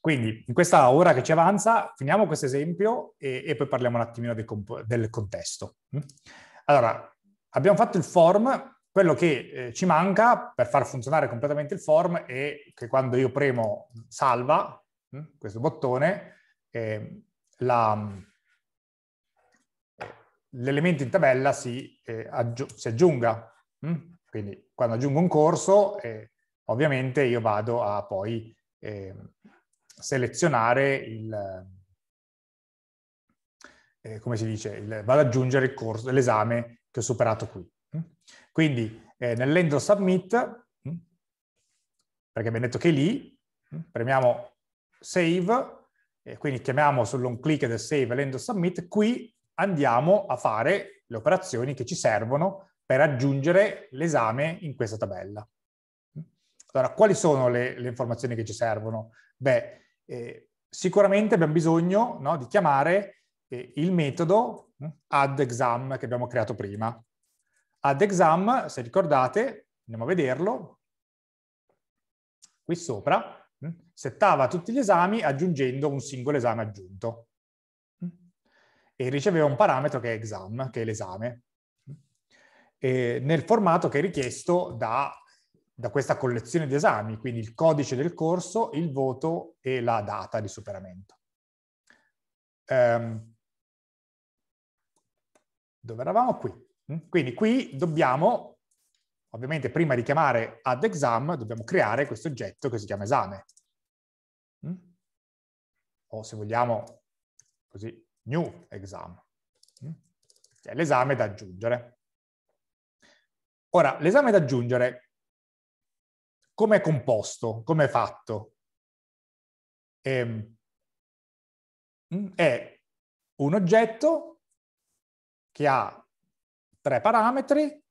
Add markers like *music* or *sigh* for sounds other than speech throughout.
Quindi in questa ora che ci avanza finiamo questo esempio e, e, poi parliamo un attimino del, del, contesto. Mm? Allora, abbiamo fatto il form, quello che eh, ci manca per far funzionare completamente il form è che quando io premo salva, mm, questo bottone, ehm, eh, l'elemento in tabella si, eh, aggi si aggiunga. Mh? Mm? Quindi quando aggiungo un corso, eh, ovviamente io vado a poi ehm, selezionare il, eh, come si dice, il, vado ad aggiungere il corso, l'esame che ho superato qui. Mm? Quindi eh, nell'endo submit, mm? perché abbiamo detto che è lì, mm? premiamo save, e quindi chiamiamo sull'on click del save l'endo submit, qui andiamo a fare le operazioni che ci servono per aggiungere l'esame in questa tabella. Allora, quali sono le, le informazioni che ci servono? Beh, eh, sicuramente abbiamo bisogno no, di chiamare eh, il metodo mm, add exam che abbiamo creato prima. Add exam, se ricordate, andiamo a vederlo, qui sopra, mm, settava tutti gli esami aggiungendo un singolo esame aggiunto mm. e riceveva un parametro che è exam, che è l'esame, nel formato che è richiesto da da questa collezione di esami, quindi il codice del corso, il voto e la data di superamento. Um, dove eravamo? Qui. Mm. Quindi qui dobbiamo, ovviamente prima di chiamare ad exam, dobbiamo creare questo oggetto che si chiama esame. Mm. O se vogliamo, così, new exam. Cioè l'esame da aggiungere. Ora, l'esame da aggiungere come è composto, come è fatto. Ehm, mm, è un oggetto che ha tre parametri,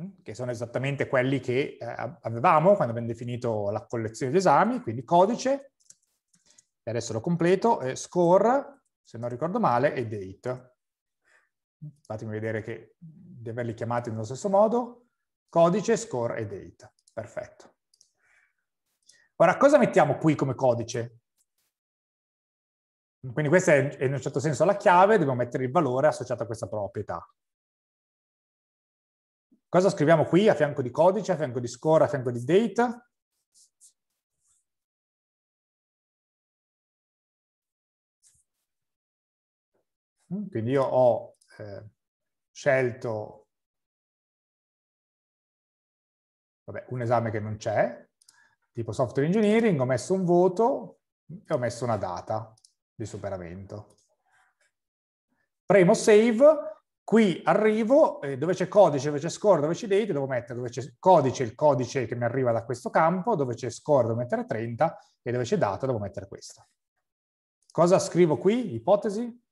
mm, che sono esattamente quelli che eh, avevamo quando abbiamo definito la collezione di esami, quindi codice, e adesso lo completo, score, se non ricordo male, e date. Fatemi vedere che di averli chiamati nello stesso modo, codice, score e date. Perfetto. Ora, cosa mettiamo qui come codice? Quindi questa è in un certo senso la chiave, dobbiamo mettere il valore associato a questa proprietà. Cosa scriviamo qui a fianco di codice, a fianco di score, a fianco di data? Mm, quindi io ho eh, scelto vabbè, un esame che non c'è, tipo software engineering, ho messo un voto e ho messo una data di superamento. Premo save, qui arrivo, eh, dove c'è codice, dove c'è score, dove c'è date, devo mettere dove c'è codice, il codice che mi arriva da questo campo, dove c'è score devo mettere 30 e dove c'è data devo mettere questa. Cosa scrivo qui? Ipotesi?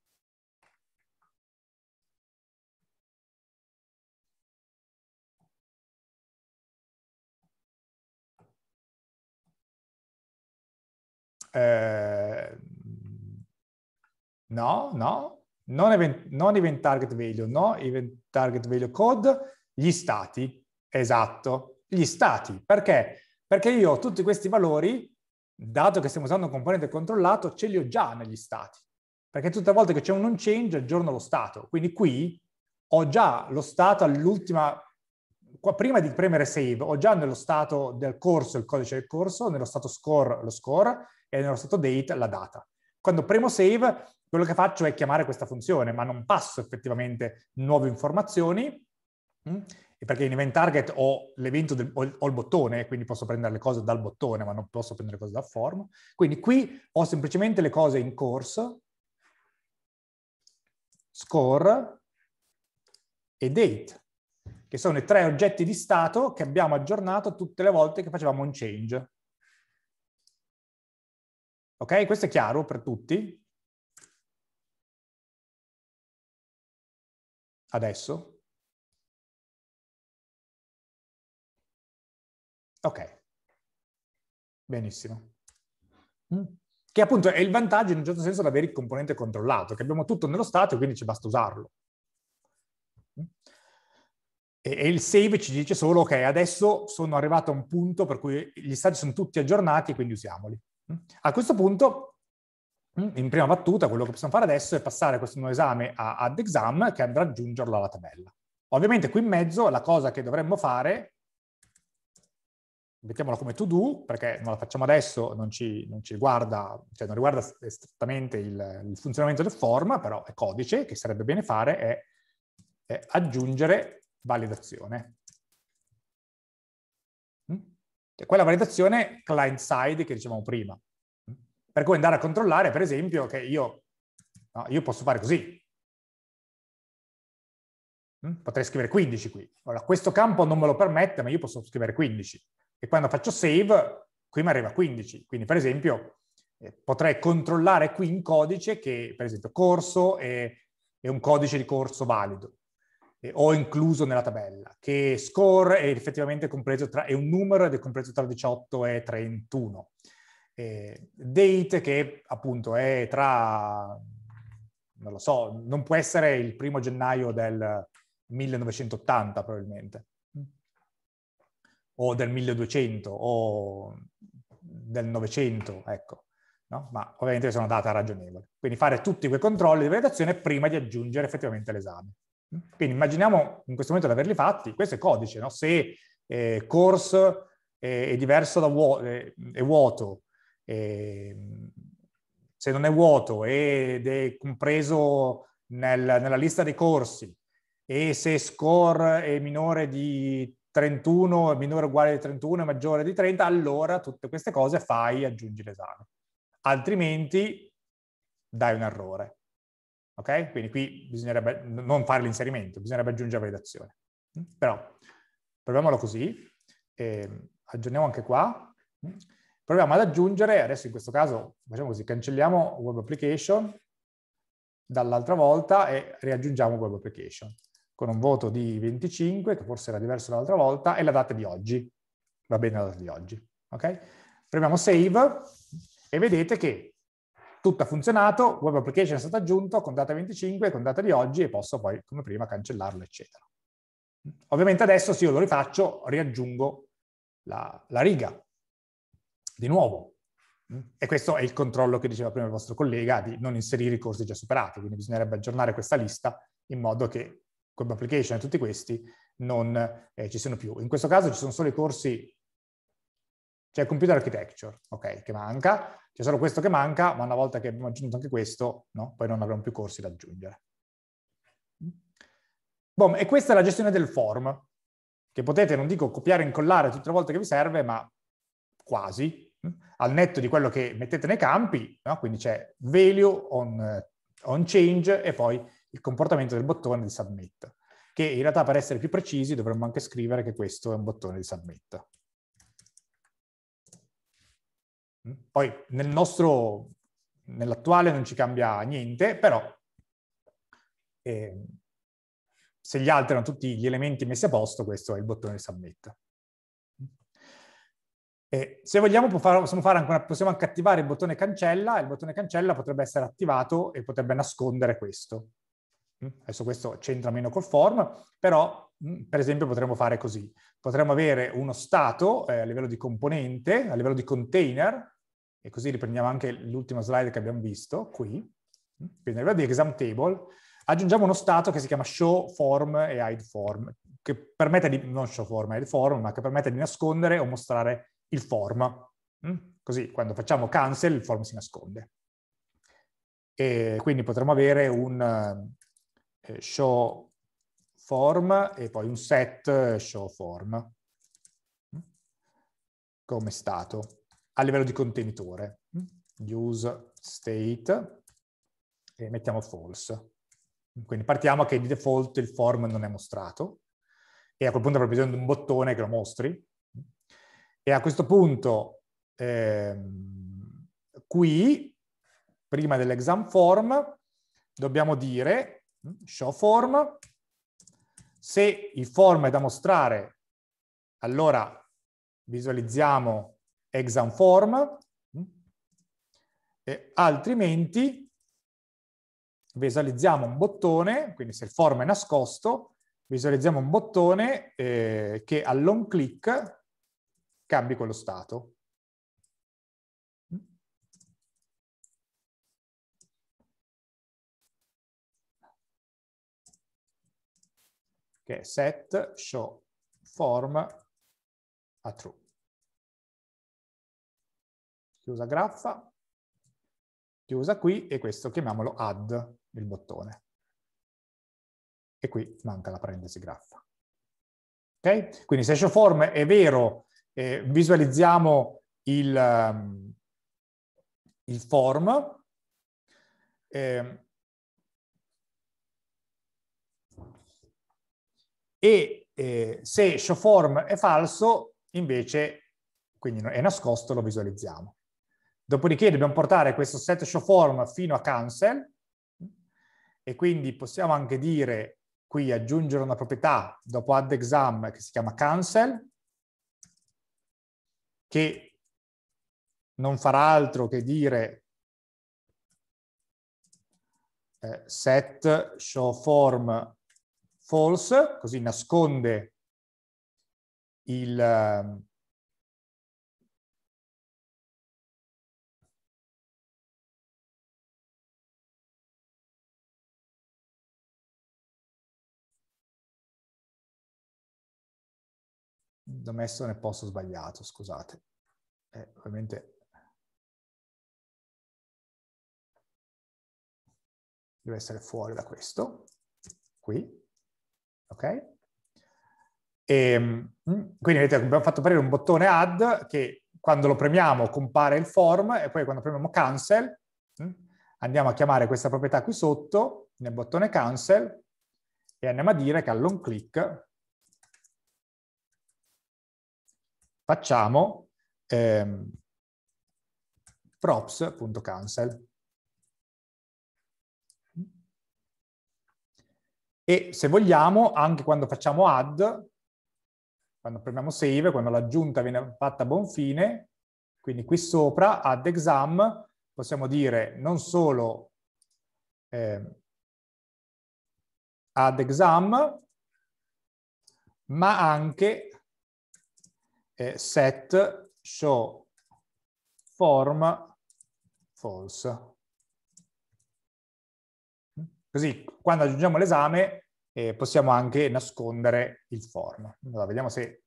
Eh, no, no, non event, non event target value, no, event target value code, gli stati, esatto, gli stati. Perché? Perché io ho tutti questi valori, dato che stiamo usando un componente controllato, ce li ho già negli stati. Perché tutte le volte che c'è un non change aggiorno lo stato. Quindi qui ho già lo stato all'ultima, prima di premere save, ho già nello stato del corso il codice del corso, nello stato score lo score, e nello stato date la data. Quando premo save, quello che faccio è chiamare questa funzione, ma non passo effettivamente nuove informazioni, mm, perché in event target ho l'evento, del, ho, il bottone, quindi posso prendere le cose dal bottone, ma non posso prendere le cose dal form. Quindi qui ho semplicemente le cose in corso, score e date, che sono i tre oggetti di stato che abbiamo aggiornato tutte le volte che facevamo un change. Ok? Questo è chiaro per tutti? Adesso? Ok. Benissimo. Mm. Che appunto è il vantaggio in un certo senso di avere il componente controllato, che abbiamo tutto nello stato e quindi ci basta usarlo. Mm. E, il save ci dice solo, ok, adesso sono arrivato a un punto per cui gli stati sono tutti aggiornati e quindi usiamoli. A questo punto, mm, in prima battuta, quello che possiamo fare adesso è passare questo nuovo esame a add exam che andrà ad aggiungerlo alla tabella. Ovviamente qui in mezzo la cosa che dovremmo fare, mettiamola come to do, perché non la facciamo adesso, non ci, non ci riguarda, cioè non riguarda strettamente il, il, funzionamento del form, però è codice, che sarebbe bene fare, è, è aggiungere validazione. Cioè, quella validazione client-side che dicevamo prima. Per cui andare a controllare, per esempio, che io, no, io posso fare così. Mm? Potrei scrivere 15 qui. Allora, questo campo non me lo permette, ma io posso scrivere 15. E quando faccio save, qui mi arriva 15. Quindi, per esempio, eh, potrei controllare qui in codice che, per esempio, corso è, è un codice di corso valido eh, ho incluso nella tabella, che score è effettivamente compreso tra, è un numero ed è compreso tra 18 e 31. Eh, date che appunto è tra, non lo so, non può essere il primo gennaio del 1980 probabilmente, o del 1200, o del 900, ecco. No? ma ovviamente sono data ragionevole. Quindi fare tutti quei controlli di validazione prima di aggiungere effettivamente l'esame. Quindi immaginiamo in questo momento di averli fatti, questo è codice, no? se eh, course eh, è diverso da vuoto, eh, è vuoto, ehm, se non è vuoto ed è compreso nel, nella lista dei corsi e se score è minore di 31, è minore o uguale di 31, è maggiore di 30, allora tutte queste cose fai e aggiungi l'esame. Altrimenti dai un errore. Ok? Quindi qui bisognerebbe non fare l'inserimento, bisognerebbe aggiungere validazione. Mm? Però proviamolo così, ehm, aggiorniamo anche qua. Mm? Proviamo ad aggiungere, adesso in questo caso facciamo così, cancelliamo web application dall'altra volta e riaggiungiamo web application con un voto di 25, che forse era diverso dall'altra volta, e la data di oggi. Va bene la data di oggi. Ok? Premiamo save e vedete che tutto ha funzionato, web application è stato aggiunto con data 25, con data di oggi e posso poi, come prima, cancellarlo, eccetera. Ovviamente adesso se io lo rifaccio, riaggiungo la, la riga, di nuovo. E questo è il controllo che diceva prima il vostro collega di non inserire i corsi già superati, quindi bisognerebbe aggiornare questa lista in modo che web application e tutti questi non eh, ci siano più. In questo caso ci sono solo i corsi, c'è cioè computer architecture, ok, che manca, c'è solo questo che manca, ma una volta che abbiamo aggiunto anche questo, no? poi non avremo più corsi da aggiungere. Bom, e questa è la gestione del form, che potete, non dico copiare e incollare tutte le volte che vi serve, ma quasi, mm, al netto di quello che mettete nei campi, no? quindi c'è value on, on change e poi il comportamento del bottone di submit, che in realtà per essere più precisi dovremmo anche scrivere che questo è un bottone di submit. Poi nel nostro, nell'attuale non ci cambia niente, però eh, se gli altri hanno tutti gli elementi messi a posto, questo è il bottone submit. E se vogliamo possiamo, fare ancora, possiamo attivare il bottone cancella, e il bottone cancella potrebbe essere attivato e potrebbe nascondere questo. Adesso questo c'entra meno col form, però mm, per esempio potremmo fare così. Potremmo avere uno stato eh, a livello di componente, a livello di container, e così riprendiamo anche l'ultima slide che abbiamo visto qui, quindi arrivati exam table, aggiungiamo uno stato che si chiama show form e hide form, che permette di, non show form e hide form, ma che permette di nascondere o mostrare il form. Mm? Così quando facciamo cancel il form si nasconde. E quindi potremmo avere un eh, show form e poi un set show form mm, come stato a livello di contenitore. Use state e mettiamo false. Quindi partiamo che di default il form non è mostrato e a quel punto avrò bisogno di un bottone che lo mostri. E a questo punto ehm, qui, prima dell'exam form, dobbiamo dire show form. Se il form è da mostrare, allora visualizziamo exam form, mm, e altrimenti visualizziamo un bottone, quindi se il form è nascosto, visualizziamo un bottone eh, che all'on click cambi quello stato. Che mm. è set show form a true chiusa graffa, chiusa qui e questo chiamiamolo add, il bottone. E qui manca la parentesi graffa. Okay? Quindi se show form è vero, eh, visualizziamo il, ehm, il form, eh, e eh, se form è falso, invece, quindi è nascosto, lo visualizziamo. Dopodiché dobbiamo portare questo set show form fino a cancel e quindi possiamo anche dire qui aggiungere una proprietà dopo add exam che si chiama cancel che non farà altro che dire eh, set show form false, così nasconde il, ehm, l'ho messo nel posto sbagliato, scusate. Eh, ovviamente deve essere fuori da questo, qui, ok? E, ehm, mm, quindi vedete, abbiamo fatto aprire un bottone add che quando lo premiamo compare il form e poi quando premiamo cancel mm, andiamo a chiamare questa proprietà qui sotto nel bottone cancel e andiamo a dire che all'on click facciamo ehm, props.cancel. E se vogliamo, anche quando facciamo add, quando premiamo save, quando l'aggiunta viene fatta a buon fine, quindi qui sopra, add exam, possiamo dire non solo eh, add exam, ma anche eh, set show form false. Così quando aggiungiamo l'esame eh, possiamo anche nascondere il form. Allora, vediamo se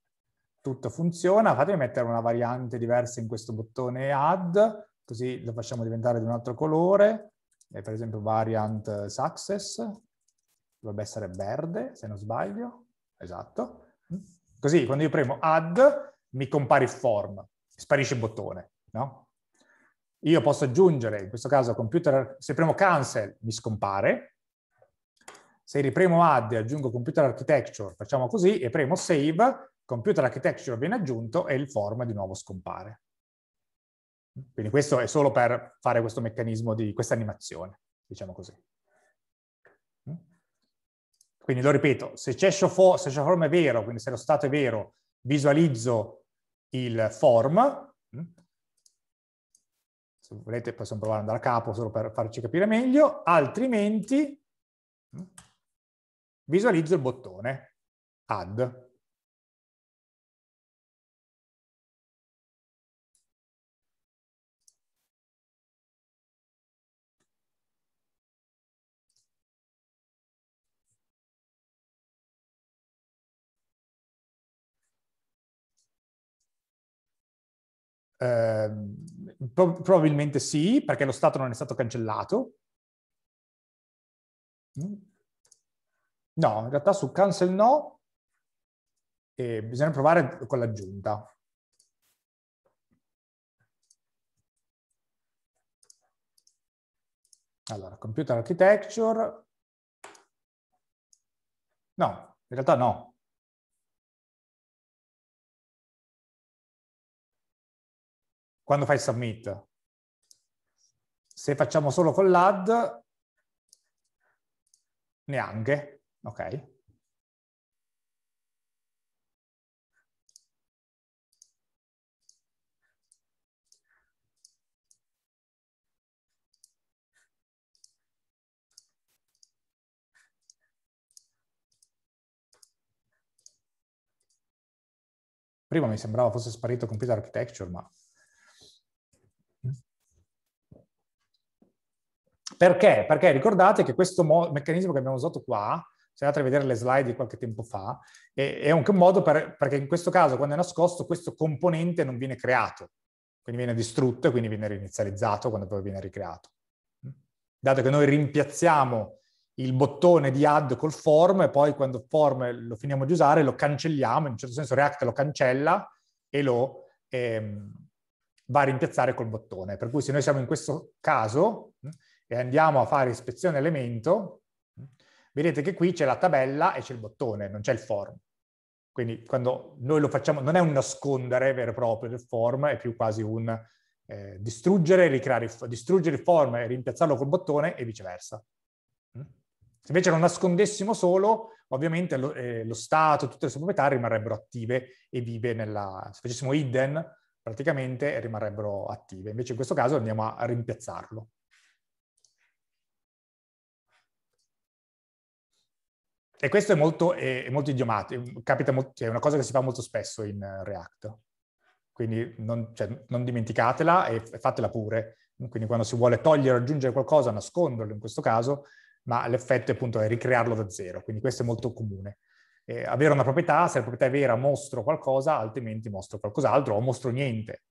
tutto funziona. Fatemi mettere una variante diversa in questo bottone add, così lo facciamo diventare di un altro colore, eh, per esempio variant success, dovrebbe essere verde se non sbaglio, esatto. Così quando io premo add mi compare il form, sparisce il bottone, no? Io posso aggiungere, in questo caso computer, se premo cancel mi scompare, se ripremo add aggiungo computer architecture, facciamo così, e premo save, computer architecture viene aggiunto e il form di nuovo scompare. Quindi questo è solo per fare questo meccanismo di questa animazione, diciamo così. Mm? Quindi lo ripeto, se c'è show, show form è vero, quindi se lo stato è vero, visualizzo il form, mm. se volete possiamo provare ad andare a capo solo per farci capire meglio, altrimenti mm, visualizzo il bottone add. Eh, probabilmente sì, perché lo Stato non è stato cancellato. Mm. No, in realtà su cancel no, eh, bisogna provare con l'aggiunta. Allora, computer architecture. No, in realtà no. quando fai submit. Se facciamo solo con l'add, neanche, ok? Prima mi sembrava fosse sparito computer architecture, ma Perché? Perché ricordate che questo mo- meccanismo che abbiamo usato qua, se andate a vedere le slide di qualche tempo fa, è, è un modo per, perché in questo caso quando è nascosto questo componente non viene creato, quindi viene distrutto e quindi viene reinizializzato quando poi viene ricreato. Dato che noi rimpiazziamo il bottone di add col form e poi quando form lo finiamo di usare lo cancelliamo, in un certo senso React lo cancella e lo ehm, va a rimpiazzare col bottone. Per cui se noi siamo in questo caso, e andiamo a fare ispezione elemento, vedete che qui c'è la tabella e c'è il bottone, non c'è il form. Quindi quando noi lo facciamo, non è un nascondere vero e proprio del form, è più quasi un eh, distruggere, ricreare, distruggere il form e rimpiazzarlo col bottone e viceversa. Mm? Se invece lo nascondessimo solo, ovviamente lo, eh, lo stato, tutte le sue proprietà rimarrebbero attive e vive nella... Se facessimo hidden, praticamente rimarrebbero attive. Invece in questo caso andiamo a rimpiazzarlo. E questo è molto, è, è molto idiomatico, capita mo- cioè è una cosa che si fa molto spesso in eh, React. Quindi non, cioè, non dimenticatela e fatela pure. Quindi quando si vuole togliere o aggiungere qualcosa, nasconderlo in questo caso, ma l'effetto è appunto è ricrearlo da zero. Quindi questo è molto comune. Eh, avere una proprietà, se la proprietà è vera mostro qualcosa, altrimenti mostro qualcos'altro o mostro niente.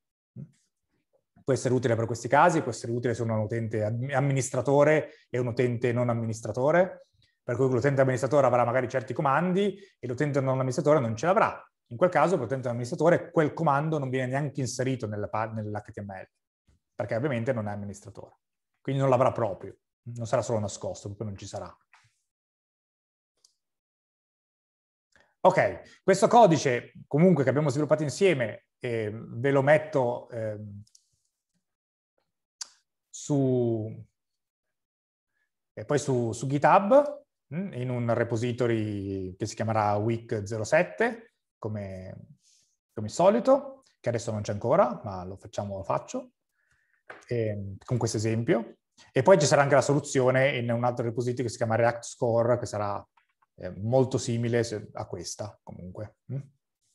Può essere utile per questi casi, può essere utile se uno è un utente amministratore e un utente non amministratore, per cui l'utente amministratore avrà magari certi comandi e l'utente non amministratore non ce l'avrà. In quel caso l'utente amministratore quel comando non viene neanche inserito nell'HTML, perché ovviamente non è amministratore. Quindi non l'avrà proprio, non sarà solo nascosto, proprio non ci sarà. Ok, questo codice comunque che abbiamo sviluppato insieme eh, ve lo metto eh, su, eh, poi su, su GitHub Mm, in un repository che si chiamerà week07 come, come solito, che adesso non c'è ancora, ma lo facciamo, lo faccio, e, ehm, con questo esempio. E poi ci sarà anche la soluzione in un altro repository che si chiama React Score, che sarà eh, molto simile a questa comunque, mm,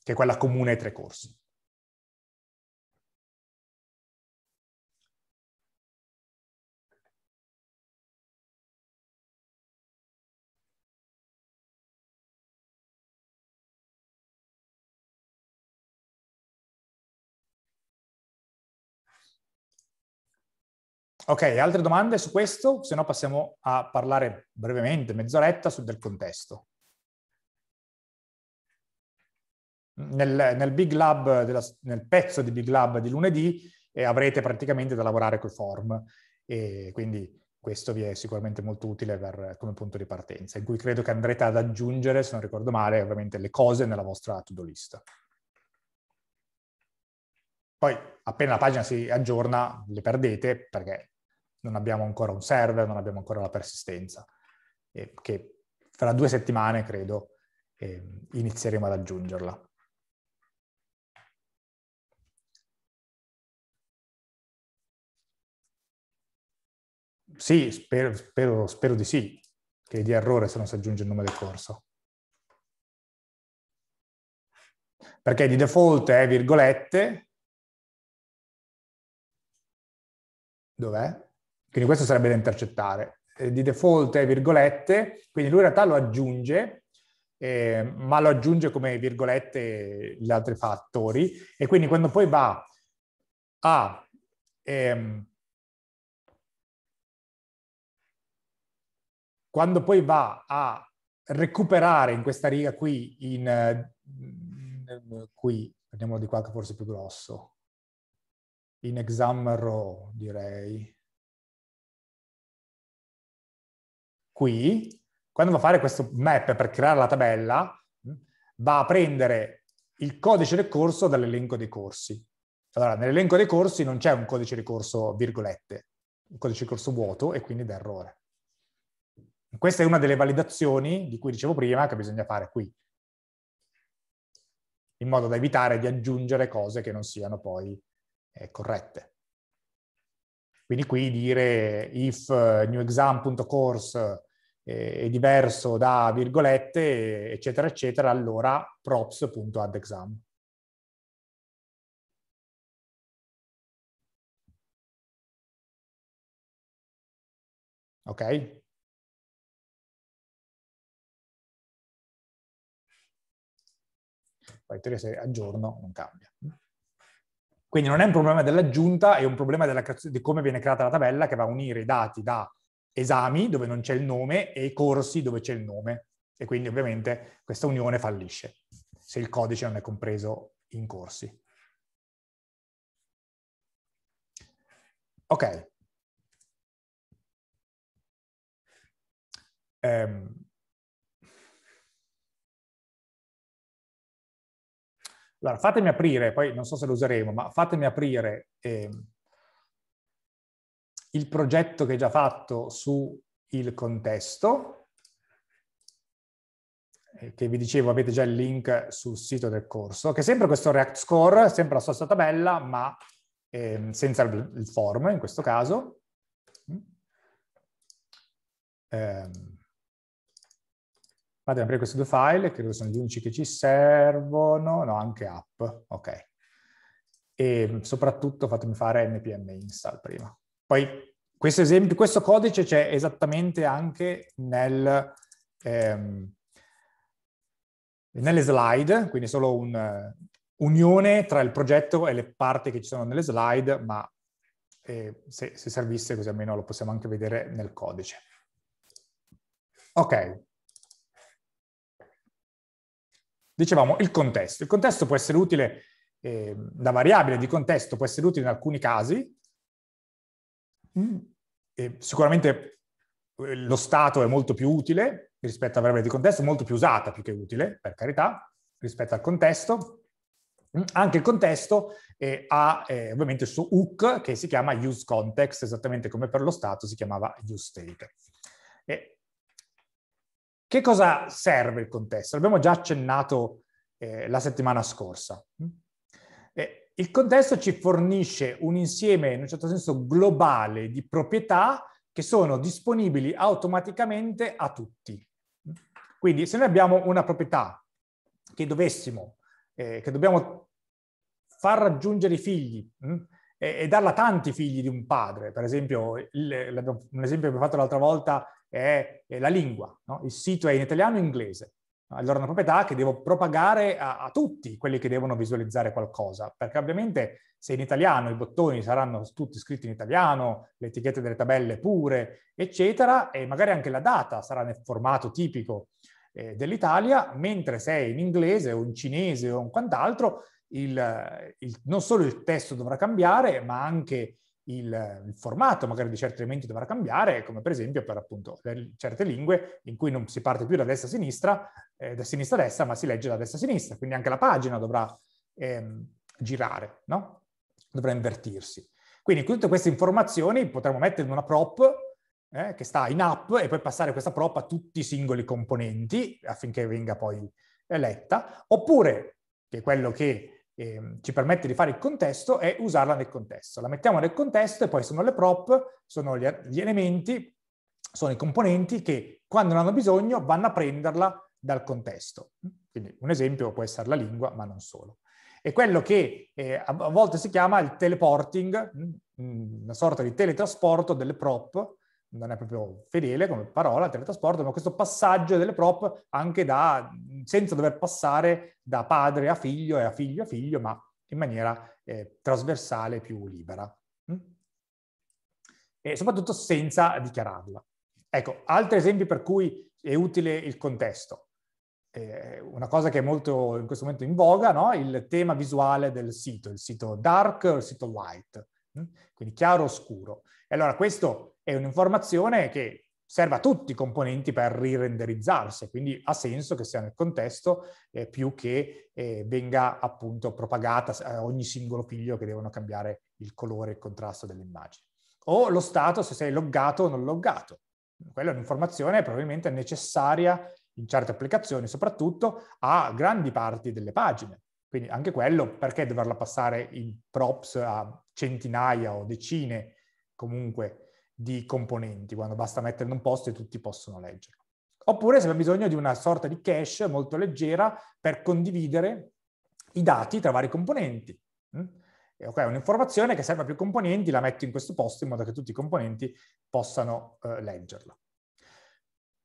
che è quella comune ai tre corsi. Ok, altre domande su questo? Se no passiamo a parlare brevemente, mezz'oretta, su del contesto. Nel, nel, Big Lab, della, nel pezzo di Big Lab di lunedì, eh, avrete praticamente da lavorare col form e quindi questo vi è sicuramente molto utile per, come punto di partenza, in cui credo che andrete ad aggiungere, se non ricordo male, ovviamente le cose nella vostra to-do list. Poi appena la pagina si aggiorna le perdete perché non abbiamo ancora un server, non abbiamo ancora la persistenza, eh, che fra due settimane, credo, eh, inizieremo ad aggiungerla. Sì, spero, spero, spero di sì, che di errore se non si aggiunge il nome del corso. Perché di default è virgolette, dov'è? Quindi questo sarebbe da intercettare. Eh, di default è virgolette, quindi lui in realtà lo aggiunge, eh, ma lo aggiunge come virgolette gli altri fattori e quindi quando poi va a... Ehm, quando poi va a recuperare in questa riga qui, in, in, eh, qui, prendiamolo di qua che forse è più grosso, in exam row direi, qui, quando va a fare questo map per creare la tabella, va a prendere il codice del corso dall'elenco dei corsi. Allora, nell'elenco dei corsi non c'è un codice di corso virgolette, un codice di corso vuoto e quindi da errore. Questa è una delle validazioni di cui dicevo prima che bisogna fare qui, in modo da evitare di aggiungere cose che non siano poi eh, corrette. Quindi qui dire if eh, newexam.course è diverso da virgolette, eccetera, eccetera, allora props.addExam. Ok? Poi teoria se aggiorno non cambia. Quindi non è un problema dell'aggiunta, è un problema della, di come viene creata la tabella che va a unire i dati da esami dove non c'è il nome e i corsi dove c'è il nome. E quindi ovviamente questa unione fallisce se il codice non è compreso in corsi. Ok. Um, Allora, fatemi aprire, poi non so se lo useremo, ma fatemi aprire eh, il progetto che è già fatto sul contesto, eh, che vi dicevo avete già il link sul sito del corso, che è sempre questo React Score, sempre la stessa tabella, ma eh, senza il form in questo caso. Mm. Eh, Fate aprire questi due file, credo sono gli unici che ci servono, no, anche app, ok. E soprattutto fatemi fare npm install prima. Poi questo esempio, questo codice c'è esattamente anche nel, ehm, nelle slide, quindi solo un'unione eh, tra il progetto e le parti che ci sono nelle slide, ma eh, se, se servisse così almeno lo possiamo anche vedere nel codice. Ok, dicevamo il contesto. Il contesto può essere utile, eh, la variabile di contesto può essere utile in alcuni casi, Mm. E sicuramente eh, lo Stato è molto più utile rispetto a variabile di contesto, molto più usata più che utile, per carità, rispetto al contesto. Mm, anche il contesto eh, ha eh, ovviamente il suo hook che si chiama use context, esattamente come per lo Stato si chiamava use state. E che cosa serve il contesto? L'abbiamo già accennato eh, la settimana scorsa. Mm. E il contesto ci fornisce un insieme, in un certo senso, globale di proprietà che sono disponibili automaticamente a tutti. Quindi se noi abbiamo una proprietà che dovessimo, eh, che dobbiamo far raggiungere i figli mh, mm, e, e, darla a tanti figli di un padre, per esempio, il, un esempio che abbiamo fatto l'altra volta è, è la lingua, no? il sito è in italiano e inglese allora una proprietà che devo propagare a, a, tutti quelli che devono visualizzare qualcosa, perché ovviamente se in italiano i bottoni saranno tutti scritti in italiano, le etichette delle tabelle pure, eccetera, e magari anche la data sarà nel formato tipico eh, dell'Italia, mentre se è in inglese o in cinese o in quant'altro, il, il, non solo il testo dovrà cambiare, ma anche il, il, formato magari di certi elementi dovrà cambiare, come per esempio per appunto certe lingue in cui non si parte più da destra a sinistra, eh, da sinistra a destra, ma si legge da destra a sinistra, quindi anche la pagina dovrà ehm, girare, no? dovrà invertirsi. Quindi tutte queste informazioni potremmo mettere in una prop eh, che sta in app e poi passare questa prop a tutti i singoli componenti affinché venga poi eh, letta, oppure, che è quello che Ehm, ci permette di fare il contesto è usarla nel contesto. La mettiamo nel contesto e poi sono le prop, sono gli, gli elementi, sono i componenti che quando ne hanno bisogno vanno a prenderla dal contesto. Quindi un esempio può essere la lingua, ma non solo. È quello che eh, a volte si chiama il teleporting, mm, una sorta di teletrasporto delle prop, non è proprio fedele come parola, teletrasporto, ma questo passaggio delle prop anche da, senza dover passare da padre a figlio e a figlio a figlio, ma in maniera eh, trasversale più libera. Mm? E soprattutto senza dichiararla. Ecco, altri esempi per cui è utile il contesto. Eh, una cosa che è molto in questo momento in voga, no? il tema visuale del sito, il sito dark o il sito light, mm? quindi chiaro o scuro. E allora questo è un'informazione che serve a tutti i componenti per rirenderizzarsi, quindi ha senso che sia nel contesto eh, più che eh, venga appunto propagata a eh, ogni singolo figlio che devono cambiare il colore e il contrasto dell'immagine. O lo stato se sei loggato o non loggato. Quella è un'informazione probabilmente necessaria in certe applicazioni, soprattutto a grandi parti delle pagine. Quindi anche quello, perché doverla passare in props a centinaia o decine comunque di componenti, quando basta mettere in un posto e tutti possono leggerlo. Oppure se abbiamo bisogno di una sorta di cache molto leggera per condividere i dati tra vari componenti. Mm? E ok, un'informazione che serve a più componenti la metto in questo posto in modo che tutti i componenti possano eh, leggerla.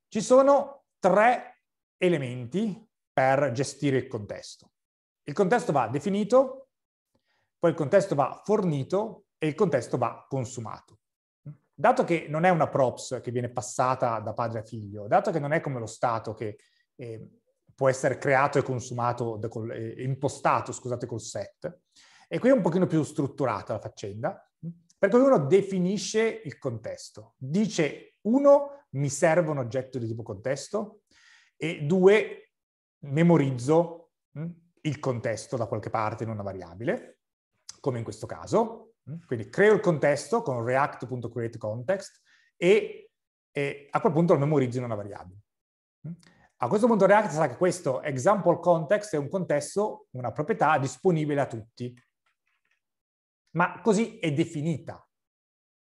Ci sono tre elementi per gestire il contesto. Il contesto va definito, poi il contesto va fornito e il contesto va consumato dato che non è una props che viene passata da padre a figlio, dato che non è come lo Stato che eh, può essere creato e consumato, col, eh, impostato, scusate, col set, e qui è un pochino più strutturata la faccenda, perché uno definisce il contesto. Dice, uno, mi serve un oggetto di tipo contesto, e due, memorizzo mh, hm, il contesto da qualche parte in una variabile, come in questo caso, Mm? Quindi creo il contesto con react.createContext e, e a quel punto lo memorizzo in una variabile. Mm? A questo punto React sa che questo example context è un contesto, una proprietà disponibile a tutti, ma così è definita.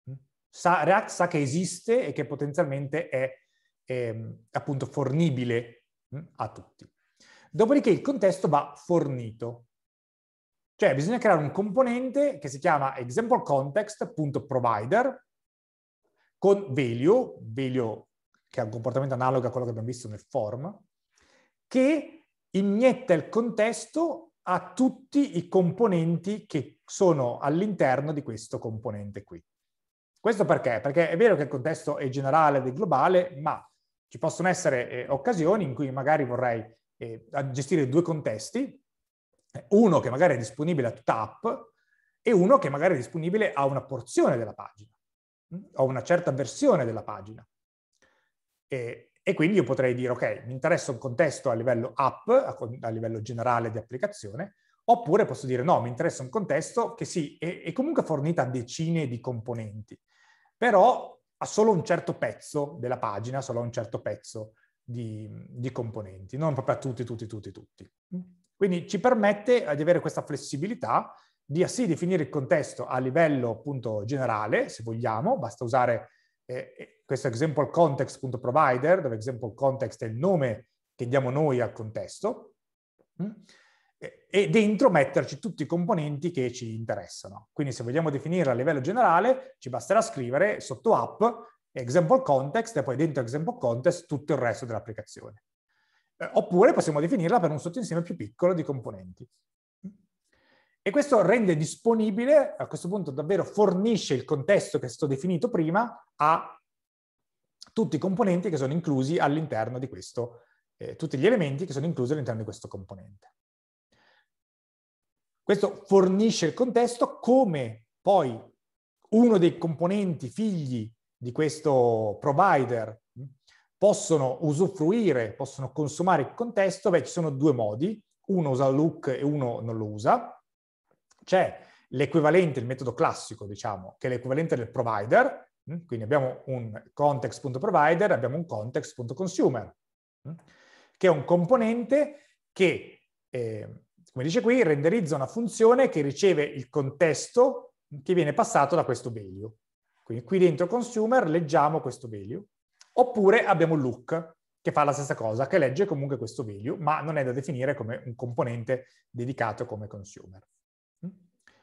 Mm? Sa, React sa che esiste e che potenzialmente è, è appunto fornibile a tutti. Dopodiché il contesto va fornito. Cioè bisogna creare un componente che si chiama exampleContext.provider con value, value che ha un comportamento analogo a quello che abbiamo visto nel form, che inietta il contesto a tutti i componenti che sono all'interno di questo componente qui. Questo perché? Perché è vero che il contesto è generale ed è globale, ma ci possono essere eh, occasioni in cui magari vorrei eh, gestire due contesti, cioè, uno che magari è disponibile a tutta app e uno che magari è disponibile a una porzione della pagina, mm, a una certa versione della pagina. E, e quindi io potrei dire, ok, mi interessa un contesto a livello app, a, a livello generale di applicazione, oppure posso dire no, mi interessa un contesto che sì, è, è comunque fornita a decine di componenti, però ha solo un certo pezzo della pagina, solo un certo pezzo di, di componenti, non proprio a tutti, tutti, tutti, tutti. Quindi ci permette eh, di avere questa flessibilità di sì definire il contesto a livello appunto generale, se vogliamo, basta usare eh, eh questo example context.provider, dove example context è il nome che diamo noi al contesto, mm, e dentro metterci tutti i componenti che ci interessano. Quindi se vogliamo definire a livello generale, ci basterà scrivere sotto app example context e poi dentro example context tutto il resto dell'applicazione. Eh, oppure possiamo definirla per un sottoinsieme più piccolo di componenti. E questo rende disponibile, a questo punto davvero fornisce il contesto che è stato definito prima a tutti i componenti che sono inclusi all'interno di questo, eh, tutti gli elementi che sono inclusi all'interno di questo componente. Questo fornisce il contesto come poi uno dei componenti figli di questo provider possono usufruire, possono consumare il contesto, beh, ci sono due modi, uno usa look e uno non lo usa. C'è l'equivalente, il metodo classico, diciamo, che è l'equivalente del provider, mm? quindi abbiamo un context.provider, abbiamo un context.consumer, mm? che è un componente che, eh, come dice qui, renderizza una funzione che riceve il contesto che viene passato da questo value. Quindi qui dentro consumer leggiamo questo value Oppure abbiamo look, che fa la stessa cosa, che legge comunque questo value, ma non è da definire come un componente dedicato come consumer. Mm?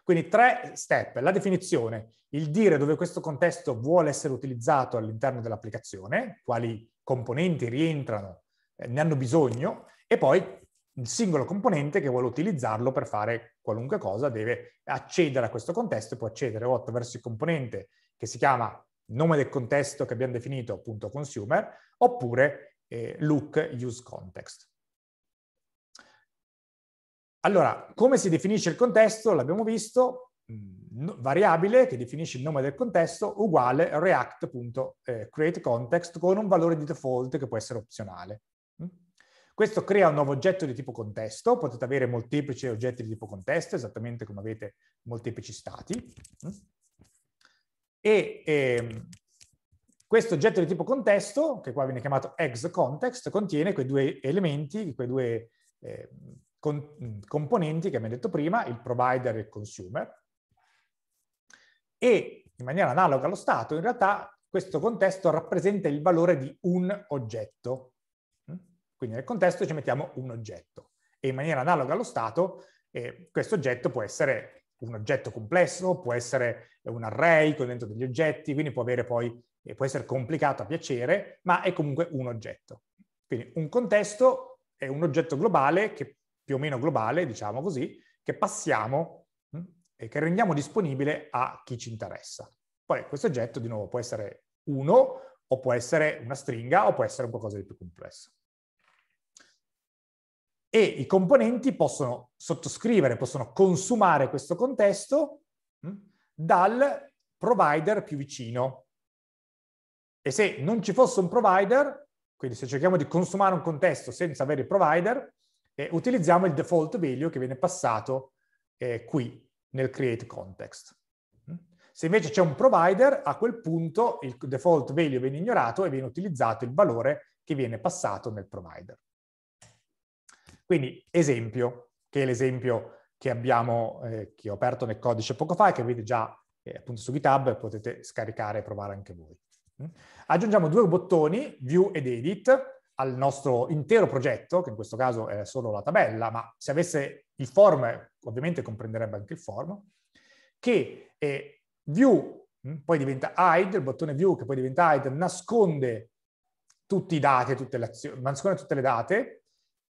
Quindi tre step, la definizione, il dire dove questo contesto vuole essere utilizzato all'interno dell'applicazione, quali componenti rientrano, eh, ne hanno bisogno, e poi il singolo componente che vuole utilizzarlo per fare qualunque cosa deve accedere a questo contesto e può accedere o attraverso il componente che si chiama nome del contesto che abbiamo definito appunto consumer, oppure eh, look use context. Allora, come si definisce il contesto? L'abbiamo visto, mm, variabile che definisce il nome del contesto uguale react.createContext eh, con un valore di default che può essere opzionale. Mm? Questo crea un nuovo oggetto di tipo contesto, potete avere molteplici oggetti di tipo contesto, esattamente come avete molteplici stati. Mm? e eh, questo oggetto di tipo contesto, che qua viene chiamato ex context, contiene quei due elementi, quei due eh, con, componenti che abbiamo detto prima, il provider e il consumer, e in maniera analoga allo stato, in realtà questo contesto rappresenta il valore di un oggetto. Mm? Quindi nel contesto ci mettiamo un oggetto e in maniera analoga allo stato eh, questo oggetto può essere un oggetto complesso, può essere un array con dentro degli oggetti, quindi può, poi, eh, può essere complicato a piacere, ma è comunque un oggetto. Quindi un contesto è un oggetto globale, che, più o meno globale, diciamo così, che passiamo mm, e che rendiamo disponibile a chi ci interessa. Poi questo oggetto, di nuovo, può essere uno, o può essere una stringa, o può essere qualcosa di più complesso e i componenti possono sottoscrivere, possono consumare questo contesto hm, dal provider più vicino. E se non ci fosse un provider, quindi se cerchiamo di consumare un contesto senza avere il provider, eh, utilizziamo il default value che viene passato eh, qui nel create context. Hm? Se invece c'è un provider, a quel punto il default value viene ignorato e viene utilizzato il valore che viene passato nel provider. Quindi esempio, che è l'esempio che abbiamo, eh, che ho aperto nel codice poco fa e che avete già eh, appunto su GitHub, e potete scaricare e provare anche voi. Mm? Aggiungiamo due bottoni, View ed Edit, al nostro intero progetto, che in questo caso è solo la tabella, ma se avesse il form, ovviamente comprenderebbe anche il form, che eh, View, mm, poi diventa Hide, il bottone View che poi diventa Hide, nasconde tutti i dati, tutte le azioni, nasconde tutte le date,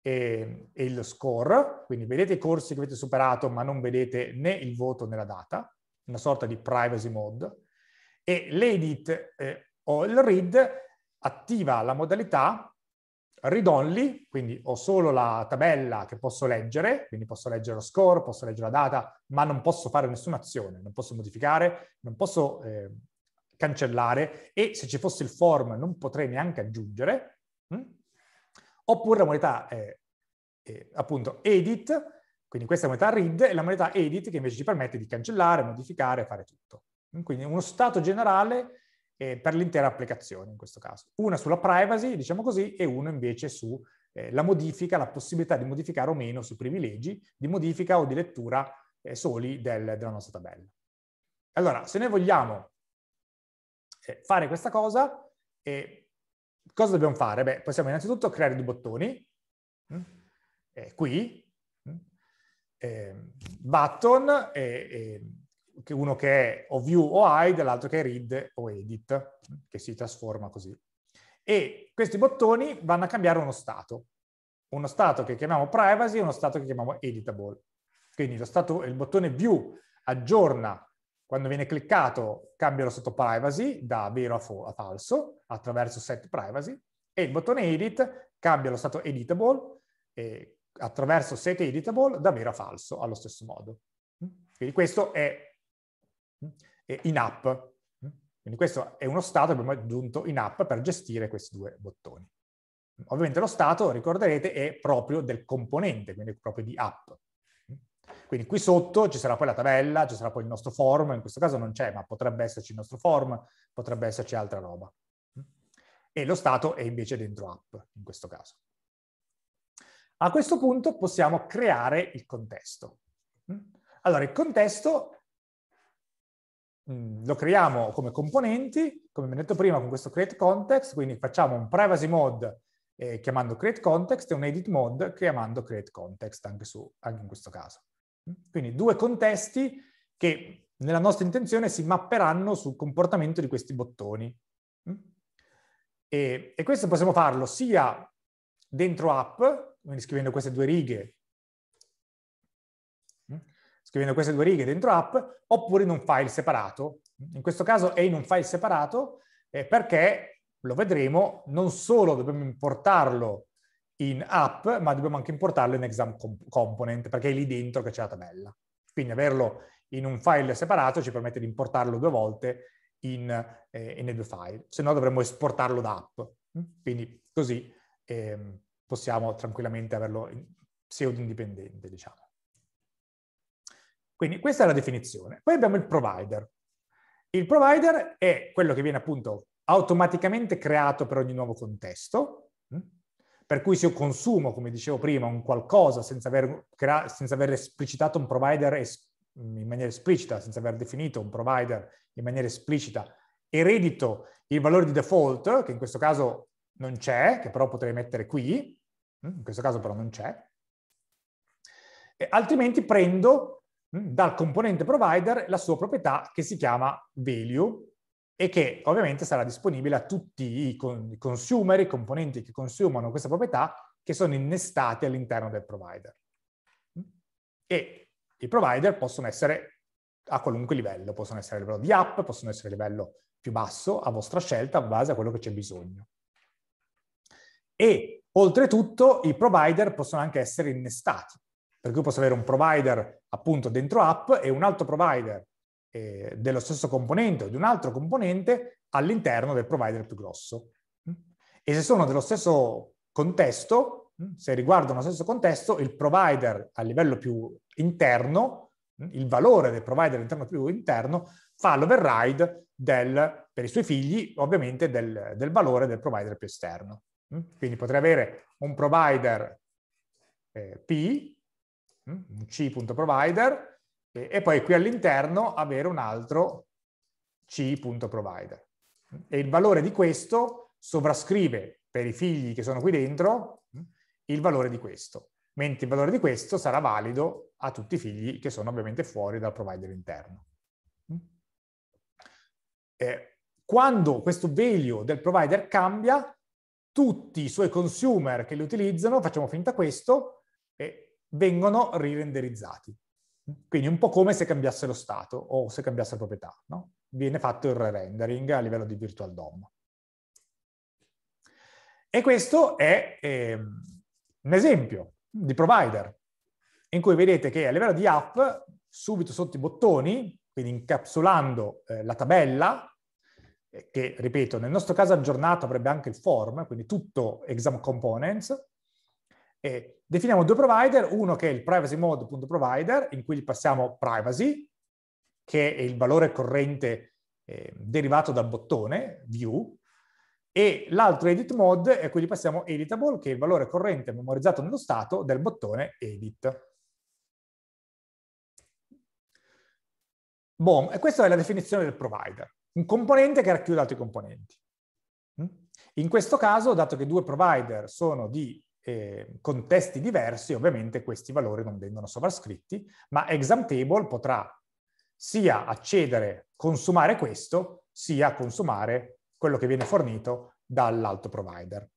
e, e il score, quindi vedete i corsi che avete superato ma non vedete né il voto né la data, una sorta di privacy mode, e l'edit eh, o il read attiva la modalità read only, quindi ho solo la tabella che posso leggere, quindi posso leggere lo score, posso leggere la data, ma non posso fare nessuna azione, non posso modificare, non posso eh, cancellare e se ci fosse il form non potrei neanche aggiungere. Hm? Oppure la moneta eh, eh, appunto edit, quindi questa è la moneta read e la moneta edit che invece ci permette di cancellare, modificare, fare tutto. Quindi uno stato generale eh, per l'intera applicazione in questo caso. Una sulla privacy, diciamo così, e uno invece sulla eh, modifica, la possibilità di modificare o meno sui privilegi di modifica o di lettura eh, soli del, della nostra tabella. Allora, se noi vogliamo eh, fare questa cosa, eh, cosa dobbiamo fare? Beh, possiamo innanzitutto creare due bottoni, mm? eh, qui, eh, button, eh, uno che è o view o hide, l'altro che è read o edit, mm? che si trasforma così. E questi bottoni vanno a cambiare uno stato, uno stato che chiamiamo privacy e uno stato che chiamiamo editable. Quindi lo stato, il bottone view aggiorna quando viene cliccato cambia lo stato privacy da vero a, a falso attraverso set privacy e il bottone edit cambia lo stato editable eh, attraverso set editable da vero a falso allo stesso modo. Mm? Quindi questo è, mm? è in app. Mm? Quindi questo è uno stato che abbiamo aggiunto in app per gestire questi due bottoni. Ovviamente lo stato, ricorderete, è proprio del componente, quindi proprio di app. Quindi qui sotto ci sarà poi la tabella, ci sarà poi il nostro form, in questo caso non c'è, ma potrebbe esserci il nostro form, potrebbe esserci altra roba. E lo stato è invece dentro app, in questo caso. A questo punto possiamo creare il contesto. Allora, il contesto mm, lo creiamo come componenti, come abbiamo detto prima, con questo create context, quindi facciamo un privacy mode eh, chiamando create context e un edit mode chiamando create context anche, su, anche in questo caso. Quindi due contesti che nella nostra intenzione si mapperanno sul comportamento di questi bottoni. Mm? E, e questo possiamo farlo sia dentro app, quindi scrivendo queste due righe, mm? scrivendo queste due righe dentro app, oppure in un file separato. Mm? In questo caso è in un file separato eh, perché, lo vedremo, non solo dobbiamo importarlo in app, ma dobbiamo anche importarlo in exam component, perché è lì dentro che c'è la tabella. Quindi averlo in un file separato ci permette di importarlo due volte in, eh, nei due file, se no dovremmo esportarlo da app. Mm? Quindi così eh, possiamo tranquillamente averlo in pseudo-indipendente, diciamo. Quindi questa è la definizione. Poi abbiamo il provider. Il provider è quello che viene appunto automaticamente creato per ogni nuovo contesto, per cui se io consumo, come dicevo prima, un qualcosa senza aver, crea- senza aver esplicitato un provider es- in maniera esplicita, senza aver definito un provider in maniera esplicita, eredito il valore di default, che in questo caso non c'è, che però potrei mettere qui, mm, in questo caso però non c'è, e altrimenti prendo mm, dal componente provider la sua proprietà che si chiama value, e che ovviamente sarà disponibile a tutti i consumer, i componenti che consumano questa proprietà, che sono innestati all'interno del provider. E i provider possono essere a qualunque livello, possono essere a livello di app, possono essere a livello più basso, a vostra scelta, in base a quello che c'è bisogno. E oltretutto i provider possono anche essere innestati, per cui posso avere un provider appunto dentro app e un altro provider eh, dello stesso componente o di un altro componente all'interno del provider più grosso. Mm? E se sono dello stesso contesto, mm? se riguardano lo stesso contesto, il provider a livello più interno, mm? il valore del provider all'interno più interno, fa l'override del, per i suoi figli, ovviamente, del, del valore del provider più esterno. Quindi potrei avere un provider eh, P, un C.provider, e poi qui all'interno avere un altro c.provider. E il valore di questo sovrascrive per i figli che sono qui dentro mm, il valore di questo, mentre il valore di questo sarà valido a tutti i figli che sono ovviamente fuori dal provider interno. Mm. quando questo value del provider cambia, tutti i suoi consumer che li utilizzano, facciamo finta questo, vengono rirenderizzati. Quindi un po' come se cambiasse lo stato o se cambiasse la proprietà, no? Viene fatto il re-rendering a livello di virtual DOM. E questo è eh, un esempio di provider, in cui vedete che a livello di app, subito sotto i bottoni, quindi incapsulando eh, la tabella, eh, che ripeto, nel nostro caso aggiornato avrebbe anche il form, quindi tutto exam components, e definiamo due provider, uno che è il privacy mode.provider, in cui gli passiamo privacy, che è il valore corrente eh, derivato dal bottone view, e l'altro edit mode è cui gli passiamo editable, che è il valore corrente memorizzato nello stato del bottone edit. Boom, e questa è la definizione del provider, un componente che racchiude altri componenti. Mm? In questo caso, dato che due provider sono di eh, contesti diversi, ovviamente questi valori non vengono sovrascritti, ma examtable potrà sia accedere, consumare questo, sia consumare quello che viene fornito dall'alto provider,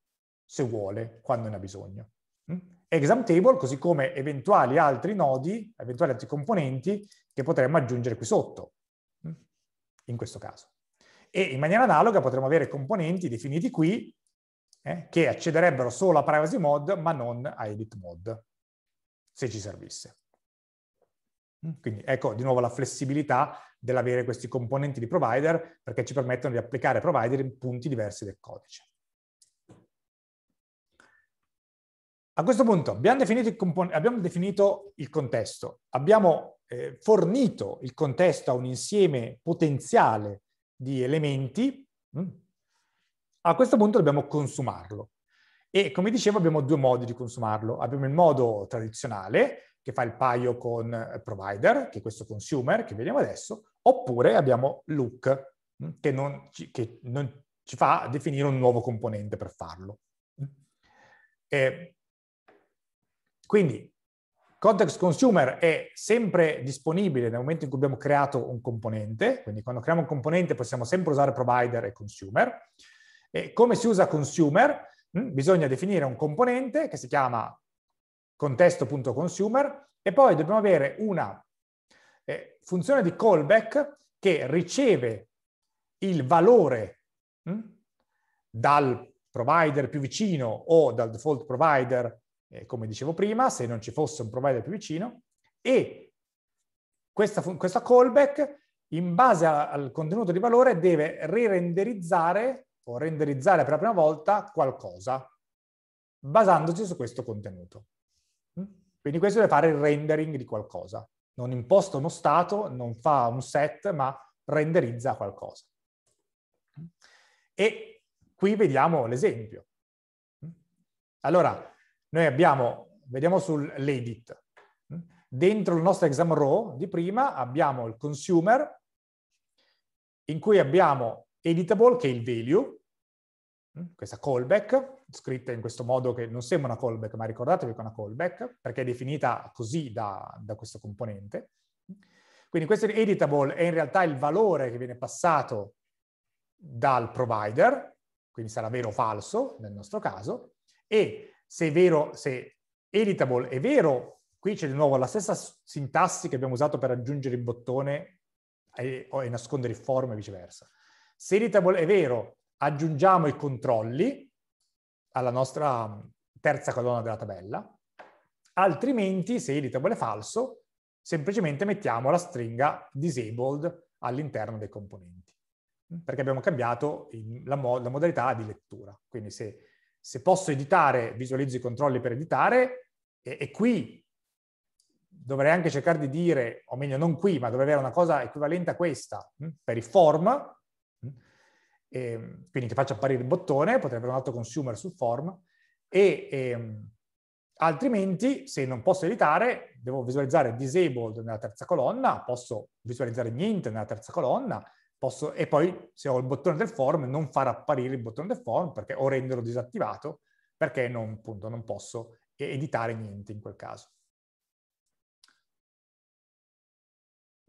se vuole, quando ne ha bisogno. Mm? Examtable, così come eventuali altri nodi, eventuali altri componenti che potremmo aggiungere qui sotto, mm? in questo caso. E in maniera analoga potremmo avere componenti definiti qui eh, che accederebbero solo a privacy mode ma non a edit mode, se ci servisse. Mm, quindi ecco di nuovo la flessibilità dell'avere questi componenti di provider perché ci permettono di applicare provider in punti diversi del codice. A questo punto abbiamo definito il, abbiamo definito il contesto, abbiamo eh, fornito il contesto a un insieme potenziale di elementi, mh, mm, a questo punto dobbiamo consumarlo. E come dicevo abbiamo due modi di consumarlo. Abbiamo il modo tradizionale che fa il paio con eh, provider, che è questo consumer che vediamo adesso, oppure abbiamo look mm, che non, ci, che non ci fa definire un nuovo componente per farlo. E quindi Context Consumer è sempre disponibile nel momento in cui abbiamo creato un componente, quindi quando creiamo un componente possiamo sempre usare provider e consumer. E come si usa consumer? Mm, bisogna definire un componente che si chiama contesto.consumer e poi dobbiamo avere una eh, funzione di callback che riceve il valore mm, dal provider più vicino o dal default provider, eh, come dicevo prima, se non ci fosse un provider più vicino, e questa, questa callback in base al contenuto di valore deve rirenderizzare o renderizzare per la prima volta qualcosa basandoci su questo contenuto. Mm? Quindi questo deve fare il rendering di qualcosa. Non imposta uno stato, non fa un set, ma renderizza qualcosa. Mm? E qui vediamo l'esempio. Mm? Allora, noi abbiamo, vediamo sull'edit. Dentro il nostro exam row di prima abbiamo il consumer, in cui abbiamo editable, che è il value, mm, questa callback, scritta in questo modo che non sembra una callback, ma ricordatevi che è una callback, perché è definita così da, da questo componente. Quindi questo editable è in realtà il valore che viene passato dal provider, quindi sarà vero o falso nel nostro caso, e se è vero, se editable è vero, qui c'è di nuovo la stessa sintassi che abbiamo usato per aggiungere il bottone e, e nascondere il form e viceversa. Se editable è vero, aggiungiamo i controlli alla nostra mm, terza colonna della tabella, altrimenti se editable è falso, semplicemente mettiamo la stringa disabled all'interno dei componenti, mm, perché abbiamo cambiato la, mod la modalità di lettura. Quindi se, se, posso editare, visualizzo i controlli per editare, e, e qui dovrei anche cercare di dire, o meglio non qui, ma dovrei avere una cosa equivalente a questa, mm, per i form, eh, quindi che faccia apparire il bottone, potrebbe un altro consumer sul form e ehm, altrimenti se non posso editare, devo visualizzare disabled nella terza colonna, posso visualizzare niente nella terza colonna posso, e poi se ho il bottone del form non far apparire il bottone del form perché, o renderlo disattivato perché non, appunto, non posso editare niente in quel caso.